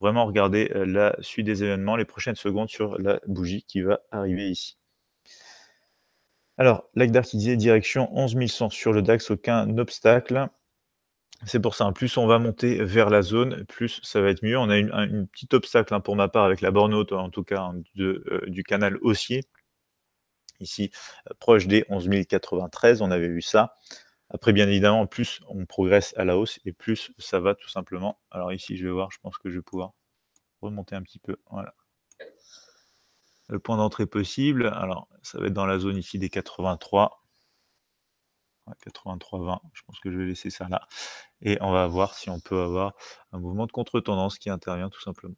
vraiment regarder la suite des événements, les prochaines secondes sur la bougie qui va arriver ici. Alors, l'Agdar qui disait direction 11100 sur le DAX, aucun obstacle. C'est pour ça, hein. plus on va monter vers la zone, plus ça va être mieux. On a une, un petit obstacle hein, pour ma part avec la borne haute, en tout cas hein, euh, du canal haussier. Ici, euh, proche des 11 093, on avait vu ça. Après, bien évidemment, plus on progresse à la hausse et plus ça va tout simplement. Alors ici, je vais voir, je pense que je vais pouvoir remonter un petit peu. Voilà. Le point d'entrée possible, alors ça va être dans la zone ici des 83. 83 Je pense que je vais laisser ça là. Et on va voir si on peut avoir un mouvement de contre-tendance qui intervient tout simplement.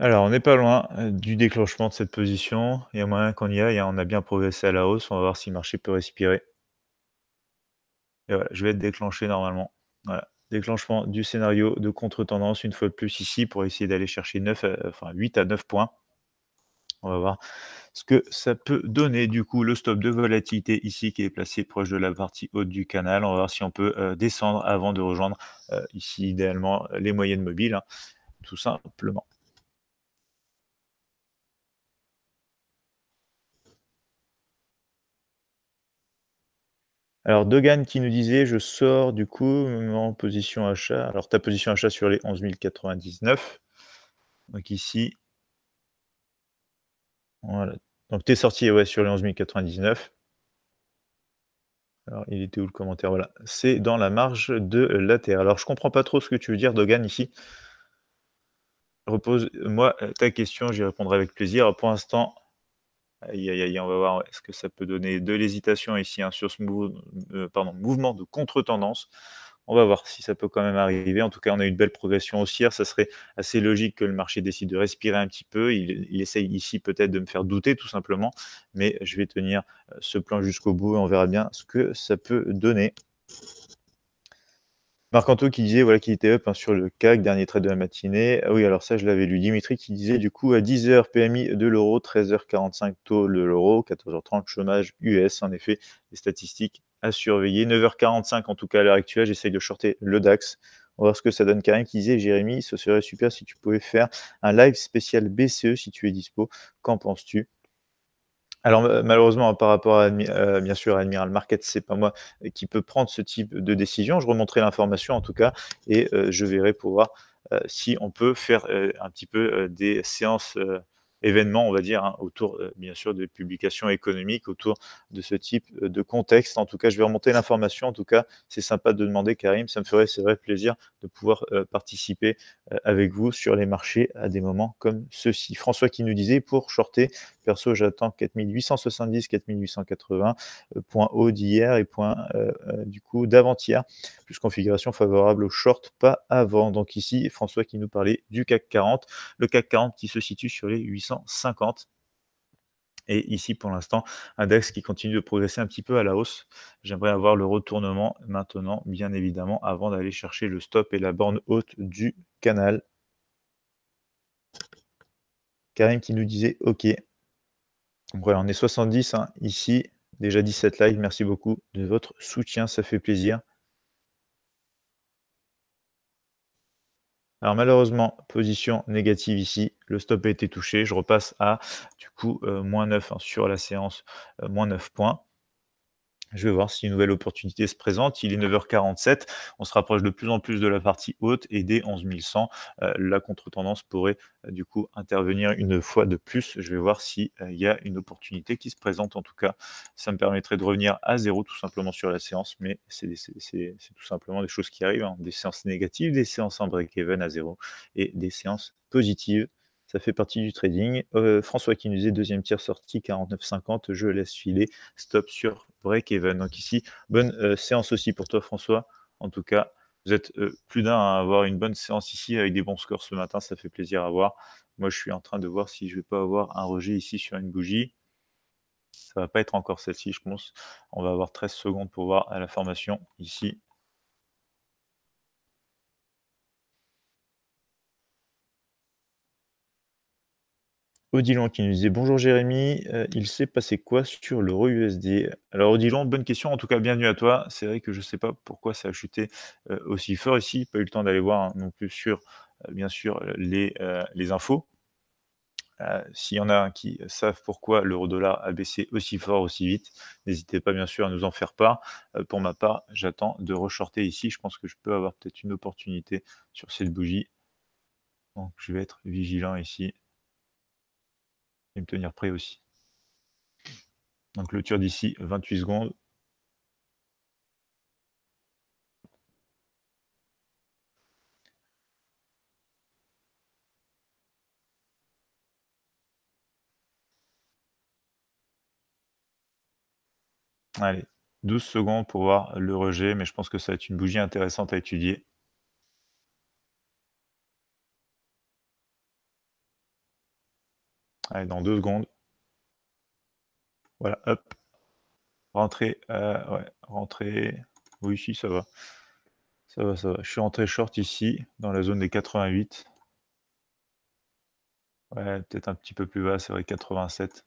Alors, on n'est pas loin euh, du déclenchement de cette position. Il y a moyen qu'on y aille. Hein. On a bien progressé à la hausse. On va voir si le marché peut respirer. je vais être déclenché normalement. Déclenchement du scénario de contre-tendance une fois de plus ici pour essayer d'aller chercher 8 euh, à 9 points. On va voir ce que ça peut donner. Du coup, le stop de volatilité ici qui est placé proche de la partie haute du canal. On va voir si on peut euh, descendre avant de rejoindre ici idéalement les moyennes mobiles, hein, tout simplement. Alors, Dogan qui nous disait Je sors du coup en position achat. Alors, ta position achat sur les 11 099. Donc, ici, voilà. Donc, tu es sorti ouais, sur les 11 099. Alors, il était où le commentaire Voilà, c'est dans la marge de la Terre. Alors, je ne comprends pas trop ce que tu veux dire, Dogan, ici. Repose-moi ta question, j'y répondrai avec plaisir. Pour l'instant, Aïe, aïe, aïe, on va voir ce que ça peut donner de l'hésitation ici hein, sur ce euh, mouvement de contre-tendance. On va voir si ça peut quand même arriver. En tout cas, on a une belle progression haussière. Ça serait assez logique que le marché décide de respirer un petit peu. il essaye ici peut-être de me faire douter tout simplement, mais je vais tenir euh, ce plan jusqu'au bout et on verra bien ce que ça peut donner. Marc Anto qui disait voilà, qu'il était up hein, sur le CAC, dernier trade de la matinée. Ah oui, alors ça, je l'avais lu. Dimitri qui disait du coup à 10h PMI de l'euro, 13h45 taux de l'euro, 14h30 chômage US. En effet, les statistiques à surveiller. 9h45 en tout cas à l'heure actuelle, j'essaye de shorter le DAX. On va voir ce que ça donne. Karim qui disait Jérémy, ce serait super si tu pouvais faire un live spécial BCE si tu es dispo. Qu'en penses-tu alors malheureusement, par rapport à euh, bien sûr à Admiral Market, c'est pas moi qui peux prendre ce type de décision. Je remonterai l'information en tout cas et euh, je verrai pour voir euh, si on peut faire un petit peu des séances événements, on va dire, hein, autour bien sûr des publications économiques, autour de ce type de contexte. En tout cas, je vais remonter l'information. En tout cas, c'est sympa de demander, Karim. Ça me ferait, c'est vrai, plaisir de pouvoir participer avec vous sur les marchés à des moments comme ceci. François qui nous disait pour shorter Perso, j'attends 4870, 4880, euh, point haut d'hier et point euh, euh, du coup d'avant-hier, plus configuration favorable au short, pas avant. Donc ici, François qui nous parlait du CAC 40, le CAC 40 qui se situe sur les 850. Et ici, pour l'instant, index qui continue de progresser un petit peu à la hausse. J'aimerais avoir le retournement maintenant, bien évidemment, avant d'aller chercher le stop et la borne haute du canal. Karim qui nous disait, OK, on est 70 hein, ici, déjà 17 lives. Merci beaucoup de votre soutien, ça fait plaisir. Alors malheureusement, position négative ici, le stop a été touché, je repasse à du coup euh, moins 9 hein, sur la séance, euh, moins 9 points. Je vais voir si une nouvelle opportunité se présente. Il est 9h47. On se rapproche de plus en plus de la partie haute et dès 11100, euh, la contre-tendance pourrait euh, du coup intervenir une fois de plus. Je vais voir s'il euh, y a une opportunité qui se présente. En tout cas, ça me permettrait de revenir à zéro tout simplement sur la séance. Mais c'est tout simplement des choses qui arrivent. Hein. Des séances négatives, des séances en break-even à zéro et des séances positives ça fait partie du trading. qui euh, François est deuxième tiers sorti, 49,50, je laisse filer, stop sur break-even. Donc ici, bonne euh, séance aussi pour toi François, en tout cas. Vous êtes euh, plus d'un à avoir une bonne séance ici avec des bons scores ce matin, ça fait plaisir à voir. Moi, je suis en train de voir si je ne vais pas avoir un rejet ici sur une bougie. Ça ne va pas être encore celle-ci, je pense. On va avoir 13 secondes pour voir à la formation ici. Odilon qui nous disait Bonjour Jérémy, euh, il s'est passé quoi sur l'euro USD Alors Odilon, bonne question, en tout cas bienvenue à toi. C'est vrai que je ne sais pas pourquoi ça a chuté euh, aussi fort ici, pas eu le temps d'aller voir hein, non plus sur, euh, bien sûr, les, les infos. S'il y en a qui savent pourquoi l'euro-dollar a baissé aussi fort, aussi vite, n'hésitez pas bien sûr à nous en faire part. pour ma part, j'attends de re-shorter ici. Je pense que je peux avoir peut-être une opportunité sur cette bougie. Donc je vais être vigilant ici me tenir prêt aussi. Donc le clôture d'ici 28 secondes. Allez, 12 secondes pour voir le rejet, mais je pense que ça va être une bougie intéressante à étudier. Allez, dans deux secondes. Voilà, hop. rentrer euh, ouais, Oui, si, ça va. Ça va, ça va. Je suis rentré short ici, dans la zone des 88. Ouais, peut-être un petit peu plus bas, c'est vrai, 87.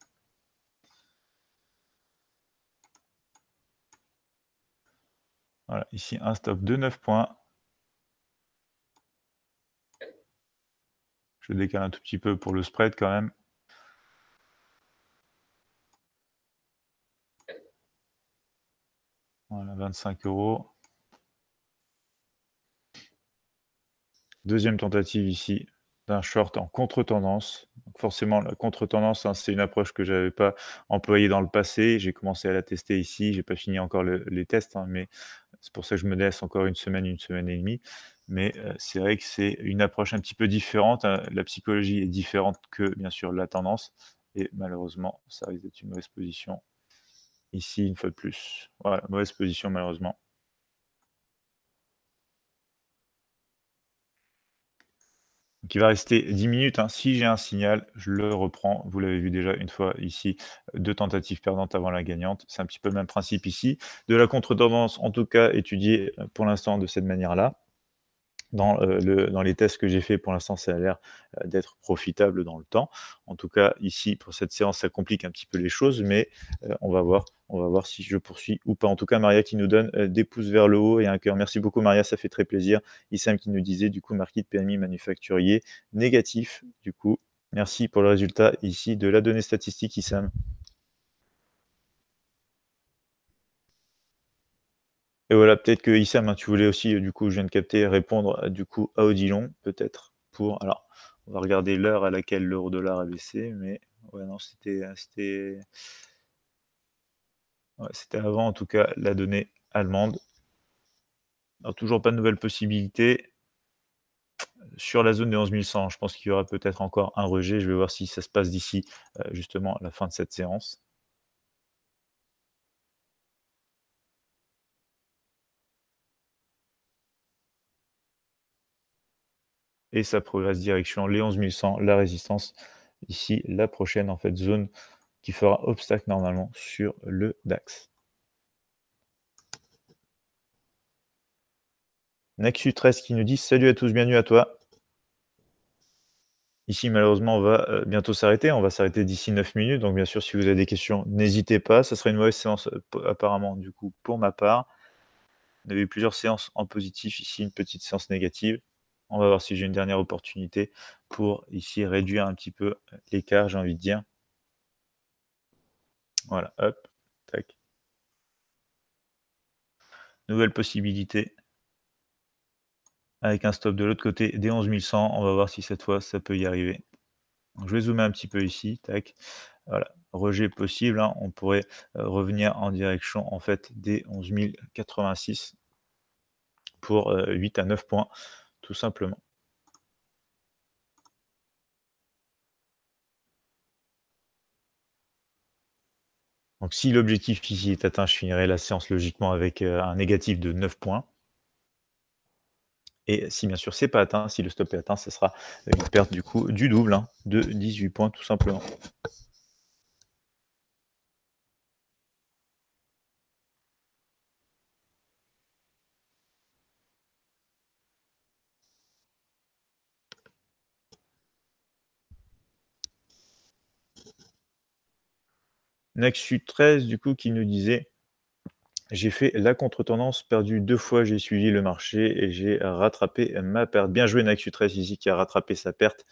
Voilà, ici un stop de 9 points. Je décale un tout petit peu pour le spread quand même. Voilà, 25 euros. Deuxième tentative ici d'un short en contre-tendance. Forcément, la contre-tendance, hein, c'est une approche que je n'avais pas employée dans le passé. J'ai commencé à la tester ici. Je n'ai pas fini encore les tests, hein, mais c'est pour ça que je me laisse encore une semaine, une semaine et demie. Mais euh, c'est vrai que c'est une approche un petit peu différente. Hein. La psychologie est différente que, bien sûr, la tendance. Et malheureusement, ça risque d'être une mauvaise position ici une fois de plus. Voilà, mauvaise position malheureusement. il va rester 10 minutes. Hein. Si j'ai un signal, je le reprends. Vous l'avez vu déjà une fois ici, deux tentatives perdantes avant la gagnante. C'est un petit peu le même principe ici. De la contre-tendance, en tout cas, étudiée euh, pour l'instant de cette manière-là dans, euh, le, dans les tests que j'ai fait pour l'instant, ça a l'air euh, d'être profitable dans le temps. En tout cas, ici, pour cette séance, ça complique un petit peu les choses, mais euh, on va voir. On va voir si je poursuis ou pas. En tout cas, Maria qui nous donne des pouces vers le haut et un cœur. Merci beaucoup, Maria, ça fait très plaisir. Issam qui nous disait, du coup, marquis de PMI manufacturier négatif. Du coup, merci pour le résultat ici de la donnée statistique, Issam. Et voilà, peut-être que Issam, hein, tu voulais aussi, euh, du coup, je viens de capter, répondre euh, du coup à Odilon, peut-être, pour. Alors, on va regarder l'heure à laquelle l'euro dollar a baissé, mais ouais, non, c'était. Euh, c'était avant, en tout cas, la donnée allemande. Alors, toujours pas de nouvelles possibilités. Sur la zone des 11100, je pense qu'il y aura peut-être encore un rejet. Je vais voir si ça se passe d'ici, justement, la fin de cette séance. et ça progresse direction les 11100, la résistance. Ici, la prochaine en fait zone qui fera obstacle normalement sur le DAX. Nexu 13 qui nous dit Salut à tous, bienvenue à toi. Ici, malheureusement, on va euh, bientôt s'arrêter. On va s'arrêter d'ici 9 minutes. Donc, bien sûr, si vous avez des questions, n'hésitez pas. Ça sera une mauvaise séance, euh, apparemment, du coup, pour ma part. On a eu plusieurs séances en positif. Ici, une petite séance négative. On va voir si j'ai une dernière opportunité pour ici réduire un petit peu l'écart, j'ai envie de dire. Voilà, hop, tac. Nouvelle possibilité. Avec un stop de l'autre côté des 11100, on va voir si cette fois ça peut y arriver. je vais zoomer un petit peu ici, tac. Voilà, rejet possible. Hein. On pourrait euh, revenir en direction en fait des 11086 pour 8 euh, à 9 points simplement. Donc si l'objectif ici est atteint, je finirai la séance logiquement avec euh, un négatif de 9 points. Et si bien sûr c'est pas atteint, si le stop est atteint, ce sera une perte du coup du double hein, de 18 points tout simplement. Naxu 13, du coup, qui nous disait J'ai fait la contre-tendance, perdu deux fois, j'ai suivi le marché et j'ai rattrapé ma perte. Bien joué, Naxu 13, ici, qui a rattrapé sa perte.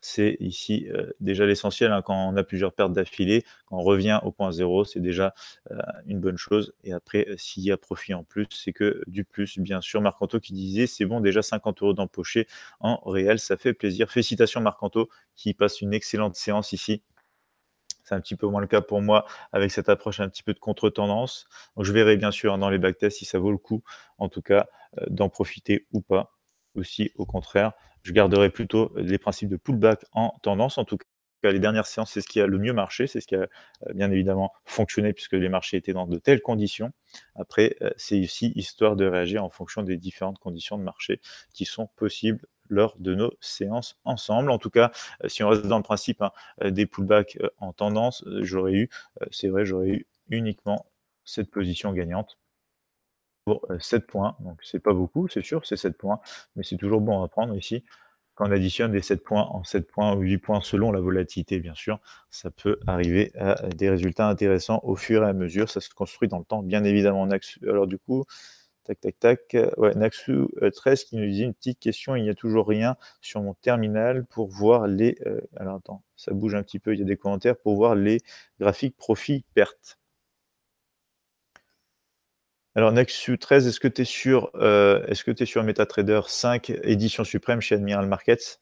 C'est ici euh, déjà l'essentiel. Hein, quand on a plusieurs pertes d'affilée, quand on revient au point zéro, c'est déjà euh, une bonne chose. Et après, euh, s'il y a profit en plus, c'est que du plus. Bien sûr, Marcanto qui disait c'est bon, déjà 50 euros d'empocher en réel, ça fait plaisir. Félicitations, Marcanto, qui passe une excellente séance ici. C'est un petit peu moins le cas pour moi avec cette approche un petit peu de contre-tendance. je verrai bien sûr hein, dans les backtests si ça vaut le coup, en tout cas, euh, d'en profiter ou pas. Aussi, au contraire, je garderai plutôt les principes de pullback en tendance, en tout cas les dernières séances, c'est ce qui a le mieux marché, c'est ce qui a euh, bien évidemment fonctionné puisque les marchés étaient dans de telles conditions. Après, euh, c'est aussi histoire de réagir en fonction des différentes conditions de marché qui sont possibles lors de nos séances ensemble. En tout cas, euh, si on reste dans le principe hein, euh, des pullbacks euh, en tendance, j'aurais eu, c'est vrai, j'aurais eu uniquement cette position gagnante pour 7 points. Donc c'est pas beaucoup, c'est sûr, c'est 7 points, mais c'est toujours bon à prendre ici. Quand on additionne des 7 points en 7 points ou 8 points selon la volatilité, bien sûr, ça peut arriver à des résultats intéressants au fur et à mesure. Ça se construit dans le temps, bien évidemment. Alors du coup, Tac, tac, tac. Ouais, Naxu 13 euh, qui nous dit une petite question. Il n'y a toujours rien sur mon terminal pour voir les. Euh, alors attends, ça bouge un petit peu. Il y a des commentaires pour voir les graphiques profit-perte. Alors Naxu 13, est-ce que tu es euh, est-ce que tu es sur MetaTrader 5 édition suprême chez Admiral Markets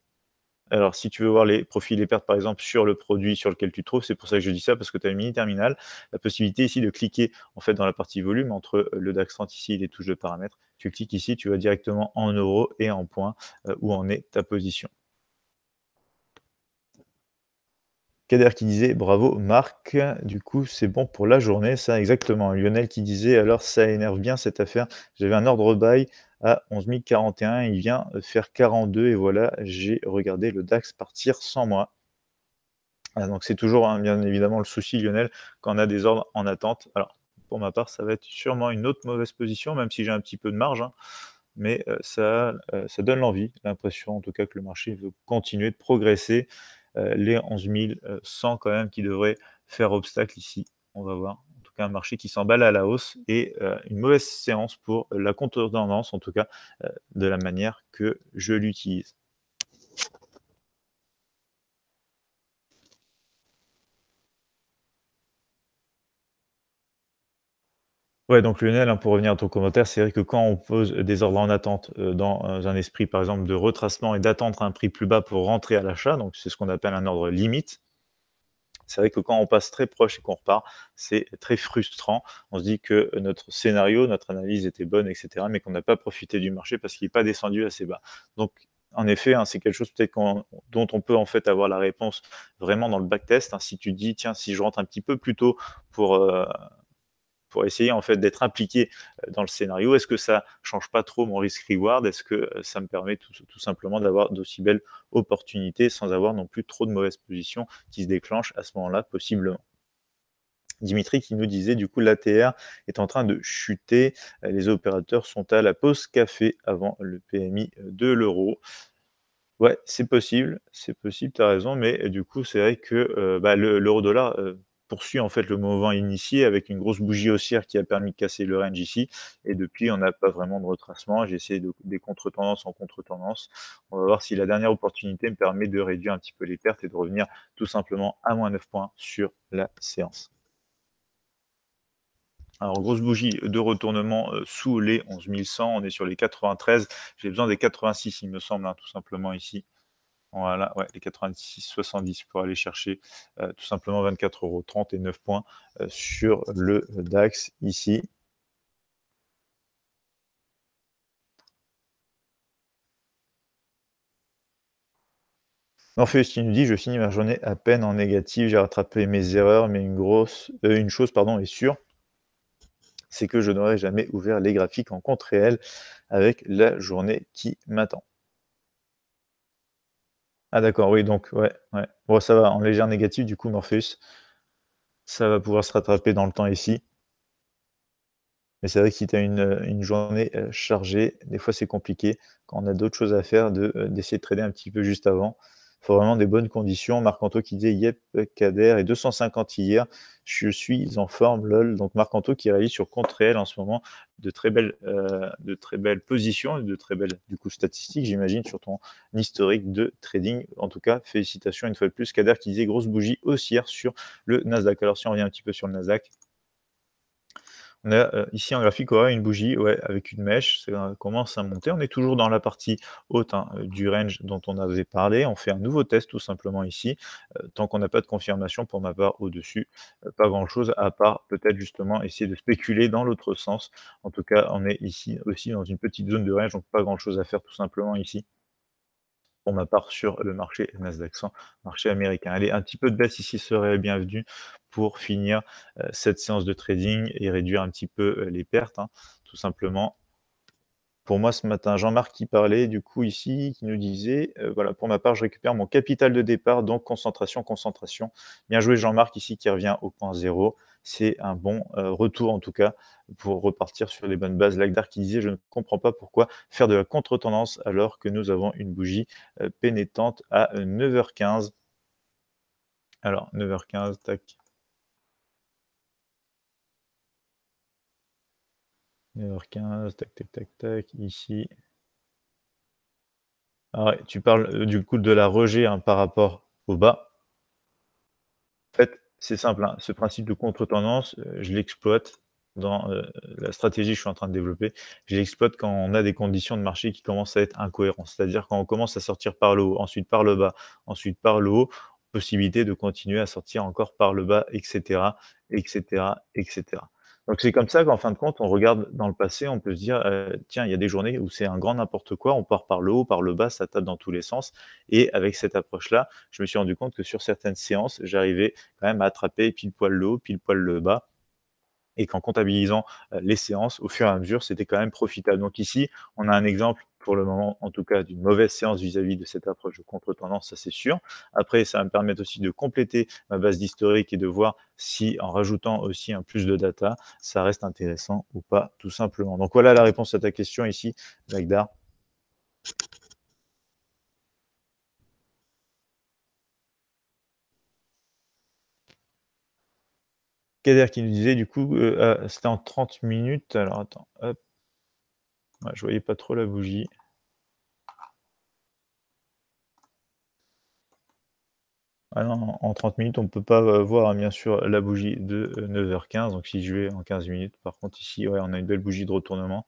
alors, si tu veux voir les profils et les pertes, par exemple, sur le produit sur lequel tu trouves, c'est pour ça que je dis ça, parce que tu as une mini terminal, la possibilité ici de cliquer, en fait, dans la partie volume, entre euh, le DAX 30 ici et les touches de paramètres. Tu cliques ici, tu vas directement en euros et en points, euh, où en est ta position. Kader qui disait bravo Marc, du coup c'est bon pour la journée, ça exactement. Lionel qui disait alors ça énerve bien cette affaire, j'avais un ordre bail à 11 041. Il vient faire 42 et voilà, j'ai regardé le DAX partir sans moi. Ah, donc c'est toujours hein, bien évidemment le souci Lionel quand on a des ordres en attente. Alors pour ma part, ça va être sûrement une autre mauvaise position, même si j'ai un petit peu de marge. Hein. mais euh, ça, euh, ça donne l'envie, l'impression en tout cas que le marché veut continuer de progresser. Euh, les 11 100 quand même qui devraient faire obstacle ici. On va voir un marché qui s'emballe à la hausse et euh, une mauvaise séance pour la contre-tendance, en tout cas euh, de la manière que je l'utilise. Ouais, donc Lionel, hein, pour revenir à ton commentaire, c'est vrai que quand on pose des ordres en attente euh, dans un esprit, par exemple, de retracement et d'attendre un prix plus bas pour rentrer à l'achat, donc c'est ce qu'on appelle un ordre limite, c'est vrai que quand on passe très proche et qu'on repart, c'est très frustrant. On se dit que notre scénario, notre analyse était bonne, etc., mais qu'on n'a pas profité du marché parce qu'il n'est pas descendu assez bas. Donc, en effet, hein, c'est quelque chose dont on peut en fait avoir la réponse vraiment dans le backtest. Hein. si tu dis, tiens, si je rentre un petit peu plus tôt pour... Euh, pour essayer en fait d'être impliqué euh, dans le scénario. Est-ce que ça change pas trop mon risk reward Est-ce que euh, ça me permet tout, simplement d'avoir d'aussi belles opportunités sans avoir non plus trop de mauvaises positions qui se déclenchent à ce moment-là possiblement Dimitri qui nous disait du coup l'ATR est en train de chuter, euh, les opérateurs sont à la pause café avant le PMI de l'euro. Ouais, c'est possible, c'est possible, tu as raison, mais du coup c'est vrai que bah, l'euro-dollar poursuit en fait le mouvement initié avec une grosse bougie haussière qui a permis de casser le range ici. Et depuis, on n'a pas vraiment de retracement. J'ai essayé des contre-tendances en contre tendances On va voir si la dernière opportunité me permet de réduire un petit peu les pertes et de revenir tout simplement à moins 9 points sur la séance. Alors, grosse bougie de retournement euh, sous les 11 On est sur les 93. J'ai besoin des 86, il me semble, hein, tout simplement ici. Voilà, ouais, les 96,70 pour aller chercher euh, tout simplement 24,30 euros et points euh, sur le DAX ici. Morpheus qui nous dit Je finis ma journée à peine en négatif, j'ai rattrapé mes erreurs, mais une, grosse, euh, une chose pardon, est sûre c'est que je n'aurais jamais ouvert les graphiques en compte réel avec la journée qui m'attend. Ah d'accord, oui, donc ouais, ouais. Bon, ça va, en légère négative, du coup, Morpheus, ça va pouvoir se rattraper dans le temps ici. Mais c'est vrai que si tu as une, journée euh, chargée, des fois c'est compliqué quand on a d'autres choses à faire de, euh, d'essayer de trader un petit peu juste avant. Il faut vraiment des bonnes conditions. Marc-Anto qui disait Yep, Kader et 250 hier. Je suis en forme, lol. Donc Marc-Anto qui réalise sur compte réel en ce moment de très belles, euh, de très belles positions et de très belles du coup, statistiques, j'imagine, sur ton historique de trading. En tout cas, félicitations une fois de plus. Kader qui disait grosse bougie haussière sur le Nasdaq. Alors si on revient un petit peu sur le Nasdaq, on a ici, un graphique, ouais, une bougie ouais, avec une mèche, ça commence à monter. On est toujours dans la partie haute hein, du range dont on avait parlé. On fait un nouveau test tout simplement ici. tant qu'on n'a pas de confirmation, pour ma part, au-dessus, pas grand-chose, à part peut-être justement essayer de spéculer dans l'autre sens. En tout cas, on est ici aussi dans une petite zone de range, donc pas grand-chose à faire tout simplement ici pour ma part sur le marché Nasdaq marché américain. Allez, un petit peu de baisse ici serait bienvenu pour finir euh, cette séance de trading et réduire un petit peu euh, les pertes, hein, tout simplement. Pour moi, ce matin, Jean-Marc qui parlait du coup ici, qui nous disait, euh, voilà, pour ma part, je récupère mon capital de départ, donc concentration, concentration. Bien joué Jean-Marc ici qui revient au point zéro c'est un bon euh, retour en tout cas pour repartir sur les bonnes bases. Lagdar qui disait Je ne comprends pas pourquoi faire de la contre-tendance alors que nous avons une bougie euh, pénétrante à 9h15. Euh, alors, 9h15, tac. 9h15, tac, tac, tac, tac, ici. Ah tu parles du coup de la rejet hein, par rapport au bas c'est simple, hein. ce principe de contre-tendance, euh, je l'exploite dans euh, la stratégie que je suis en train de développer, je l'exploite quand on a des conditions de marché qui commencent à être incohérentes. C'est-à-dire quand on commence à sortir par le haut, ensuite par le bas, ensuite par le haut, possibilité de continuer à sortir encore par le bas, etc., etc., etc. Donc c'est comme ça qu'en fin de compte, on regarde dans le passé, on peut se dire, euh, tiens, il y a des journées où c'est un grand n'importe quoi, on part par le haut, par le bas, ça tape dans tous les sens. Et avec cette approche-là, je me suis rendu compte que sur certaines séances, j'arrivais quand même à attraper pile poil le haut, pile poil le bas et qu'en comptabilisant euh, les séances au fur et à mesure, c'était quand même profitable. Donc ici, on a un exemple pour le moment, en tout cas, d'une mauvaise séance vis-à-vis de cette approche de contre-tendance, ça c'est sûr. Après, ça va me permettre aussi de compléter ma base d'historique et de voir si, en rajoutant aussi un plus de data, ça reste intéressant ou pas, tout simplement. Donc voilà la réponse à ta question ici, Magdar. Kader qui nous disait, du coup, euh, ah, c'était en 30 minutes. Alors attends, hop. Je je voyais pas trop la bougie. Ah en 30 minutes, on ne peut pas euh, voir hein, bien sûr la bougie de 9h15. Euh, Donc si je vais en 15 minutes, par contre ici, ouais, on a une belle bougie de retournement.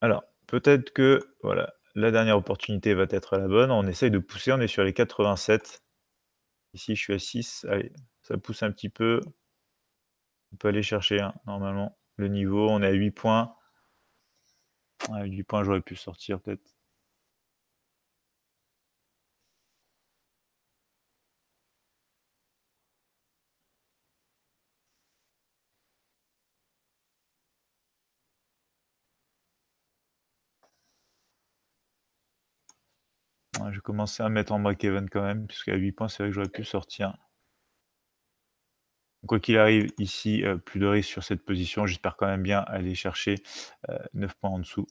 Alors, peut-être que voilà, la dernière opportunité va être la bonne. On essaye de pousser, on est sur les 87. Ici, je suis à 6. Allez, ça pousse un petit peu. On peut aller chercher hein, normalement le niveau. On est à 8 points. À 8 points, j'aurais pu sortir peut-être. Je vais à mettre en break-even quand même, puisqu'à 8 points, c'est vrai que j'aurais pu sortir. Quoi qu'il arrive, ici, euh, plus de risque sur cette position. J'espère quand même bien aller chercher 9 euh, points en dessous.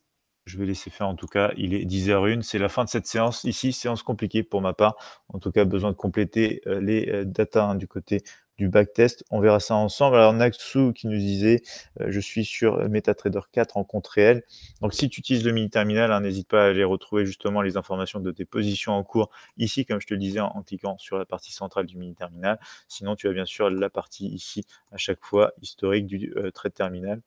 Je vais laisser faire en tout cas. Il est 10h01. C'est la fin de cette séance. Ici, séance compliquée pour ma part. En tout cas, besoin de compléter euh, les datas hein, du côté du backtest. On verra ça ensemble. Alors, Naksu qui nous disait euh, Je suis sur MetaTrader 4 en compte réel. Donc, si tu utilises le mini-terminal, hein, n'hésite pas à aller retrouver justement les informations de tes positions en cours ici, comme je te le disais, en, cliquant sur la partie centrale du mini-terminal. Sinon, tu as bien sûr la partie ici, à chaque fois, historique du euh, trade terminal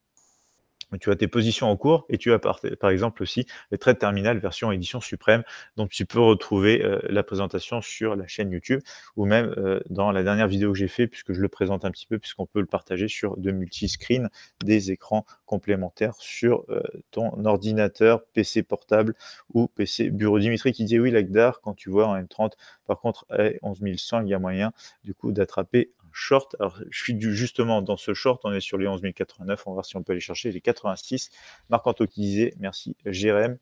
tu as tes positions en cours et tu as par, exemple aussi les trade terminal version édition suprême. Donc tu peux retrouver euh, la présentation sur la chaîne YouTube ou même euh, dans la dernière vidéo que j'ai fait puisque je le présente un petit peu puisqu'on peut le partager sur de multi-screens, des écrans complémentaires sur euh, ton ordinateur, PC portable ou PC bureau. Dimitri qui dit oui, Lagdar, quand tu vois en M30, par contre, 11100, eh, il y a moyen du coup d'attraper short. Alors, je suis justement dans ce short, on est sur les 11 089, on va voir si on peut aller chercher les 86. Marc-Antoine qui disait, merci, Jérém.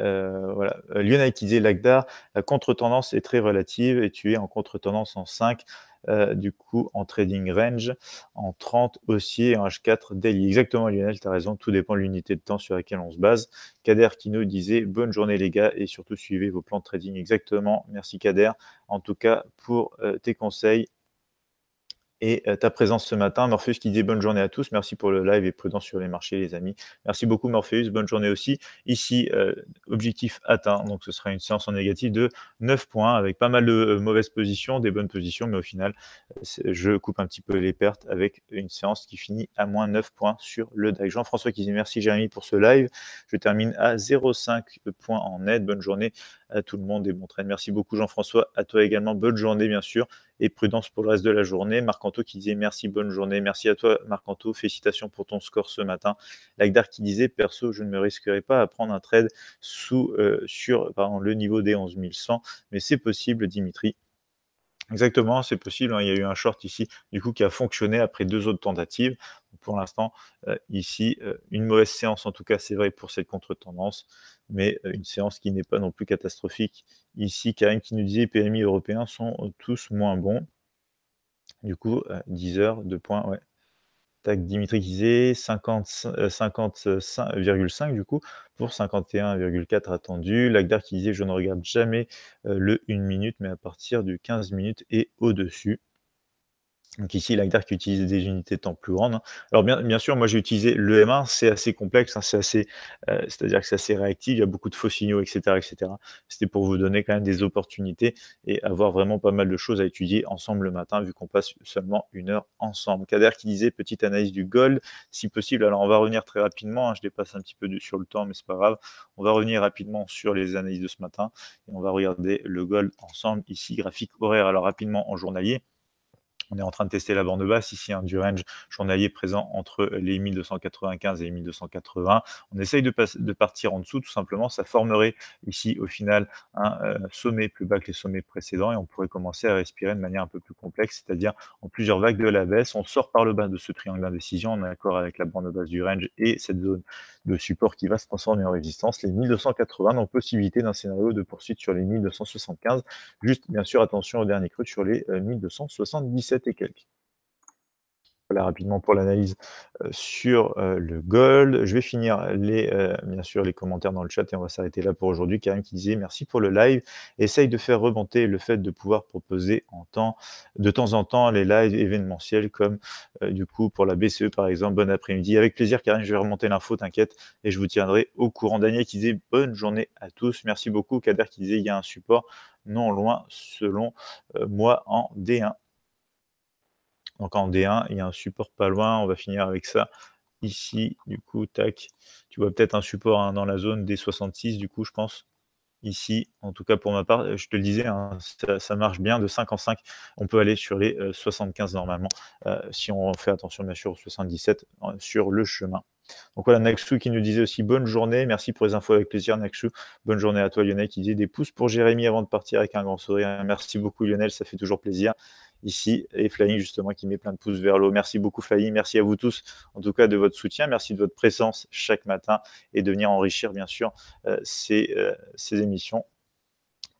Euh, voilà. Euh, Lionel qui disait Lagdar, la contre-tendance est très relative et tu es en contre-tendance en 5, euh, du coup en trading range, en 30 aussi, en H4 daily. Exactement Lionel, tu as raison, tout dépend de l'unité de temps sur laquelle on se base. Kader Kino disait bonne journée les gars et surtout suivez vos plans de trading. Exactement, merci Kader en tout cas pour tes conseils et euh, ta présence ce matin. Morpheus qui dit bonne journée à tous. Merci pour le live et prudent sur les marchés, les amis. Merci beaucoup, Morpheus. Bonne journée aussi. Ici, euh, objectif atteint. Donc, ce sera une séance en négatif de 9 points avec pas mal de euh, mauvaises positions, des bonnes positions, mais au final, je coupe un petit peu les pertes avec une séance qui finit à moins 9 points sur le DAX. Jean-François qui dit merci, Jérémy, pour ce live. Je termine à 0,5 points en net. Bonne journée à tout le monde et bon trade. Merci beaucoup Jean-François, à toi également, bonne journée bien sûr, et prudence pour le reste de la journée. Marc-Anto qui disait merci, bonne journée, merci à toi Marc-Anto, félicitations pour ton score ce matin. Lagdar qui disait, perso, je ne me risquerai pas à prendre un trade sous, euh, sur le niveau des 11 mais c'est possible Dimitri. Exactement, c'est possible. Hein. Il y a eu un short ici, du coup, qui a fonctionné après deux autres tentatives pour l'instant, euh, ici, euh, une mauvaise séance, en tout cas, c'est vrai pour cette contre-tendance, mais euh, une séance qui n'est pas non plus catastrophique. Ici, Karim qui nous disait PMI européens sont tous moins bons. Du coup, 10 heures, 2 points, ouais. Tac, Dimitri qui disait 50,5 du coup pour 51,4 attendu. Lagdar qui disait je ne regarde jamais le 1 minute mais à partir du 15 minutes et au-dessus. Donc ici, l'agdar qui utilise des unités de temps plus grandes. Hein. Alors bien, sûr, moi j'ai utilisé le M1, c'est assez complexe, hein, c'est assez, euh, c'est-à-dire que c'est assez réactif, il y a beaucoup de faux signaux, etc., etc. C'était pour vous donner quand même des opportunités et avoir vraiment pas mal de choses à étudier ensemble le matin, vu qu'on passe seulement une heure ensemble. Kader qui disait petite analyse du gold, si possible. Alors on va revenir très rapidement, hein, je dépasse un petit peu sur le temps, mais c'est pas grave. On va revenir rapidement sur les analyses de ce matin et on va regarder le gold ensemble ici, graphique horaire. Alors rapidement en journalier on est en train de tester la bande basse ici, un du range journalier présent entre les 1295 et les 1280. On essaye de, partir en dessous, tout simplement. Ça formerait ici, au final, un euh, sommet plus bas que les sommets précédents et on pourrait commencer à respirer de manière un peu plus complexe, c'est-à-dire en plusieurs vagues de la baisse. On sort par le bas de ce triangle d'indécision, on est d'accord avec la bande basse du range et cette zone de support qui va se transformer en résistance. Les 1280, donc possibilité d'un scénario de poursuite sur les 1275. Juste, bien sûr, attention au dernier creux sur les 1277. Euh, quelques. Voilà rapidement pour l'analyse euh, sur euh, le gold. Je vais finir les, euh, bien sûr les commentaires dans le chat et on va s'arrêter là pour aujourd'hui. Karim qui disait merci pour le live. Essaye de faire remonter le fait de pouvoir proposer en temps, de temps en temps les lives événementiels comme du coup pour la BCE par exemple. Bon après-midi. Avec plaisir Karim, je vais remonter l'info, t'inquiète, et je vous tiendrai au courant. Daniel qui disait bonne journée à tous. Merci beaucoup. Kader qui disait il y a un support non loin selon moi en D1. Donc en D1, il y a un support pas loin. On va finir avec ça ici. Du coup, tac. Tu vois peut-être un support hein, dans la zone D66, du coup, je pense. Ici, en tout cas pour ma part, je te le disais, hein, ça, marche bien de 5 en 5. On peut aller sur les 75 euh, normalement, euh, si on fait attention bien sûr aux 77 euh, sur le chemin. Donc voilà, Naxu qui nous disait aussi bonne journée. Merci pour les infos avec plaisir, Naxou. Bonne journée à toi, Lionel, qui disait des pouces pour Jérémy avant de partir avec un grand sourire. Merci beaucoup, Lionel, ça fait toujours plaisir ici. Et Flying, justement, qui met plein de pouces vers l'eau. Merci beaucoup, Flying. Merci à vous tous, en tout cas, de votre soutien. Merci de votre présence chaque matin et de venir enrichir, bien sûr, euh, euh, ces, émissions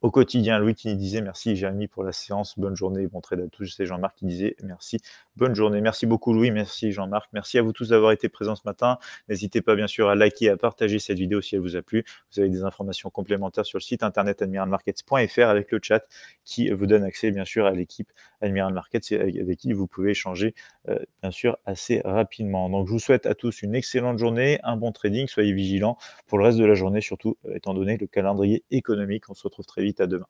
au quotidien. Louis qui nous disait merci Jérémy pour la séance, bonne journée et bon trade à tous. C'est Jean-Marc qui disait merci Bonne journée. Merci beaucoup Louis, merci Jean-Marc, merci à vous tous d'avoir été présents ce matin. N'hésitez pas bien sûr à liker et à partager cette vidéo si elle vous a plu. Vous avez des informations complémentaires sur le site internet admiralmarkets.fr avec le chat qui vous donne accès bien sûr à l'équipe Admiral Markets avec qui vous pouvez échanger euh, bien sûr assez rapidement. Donc je vous souhaite à tous une excellente journée, un bon trading, soyez vigilants pour le reste de la journée surtout euh, étant donné le calendrier économique. On se retrouve très vite à demain.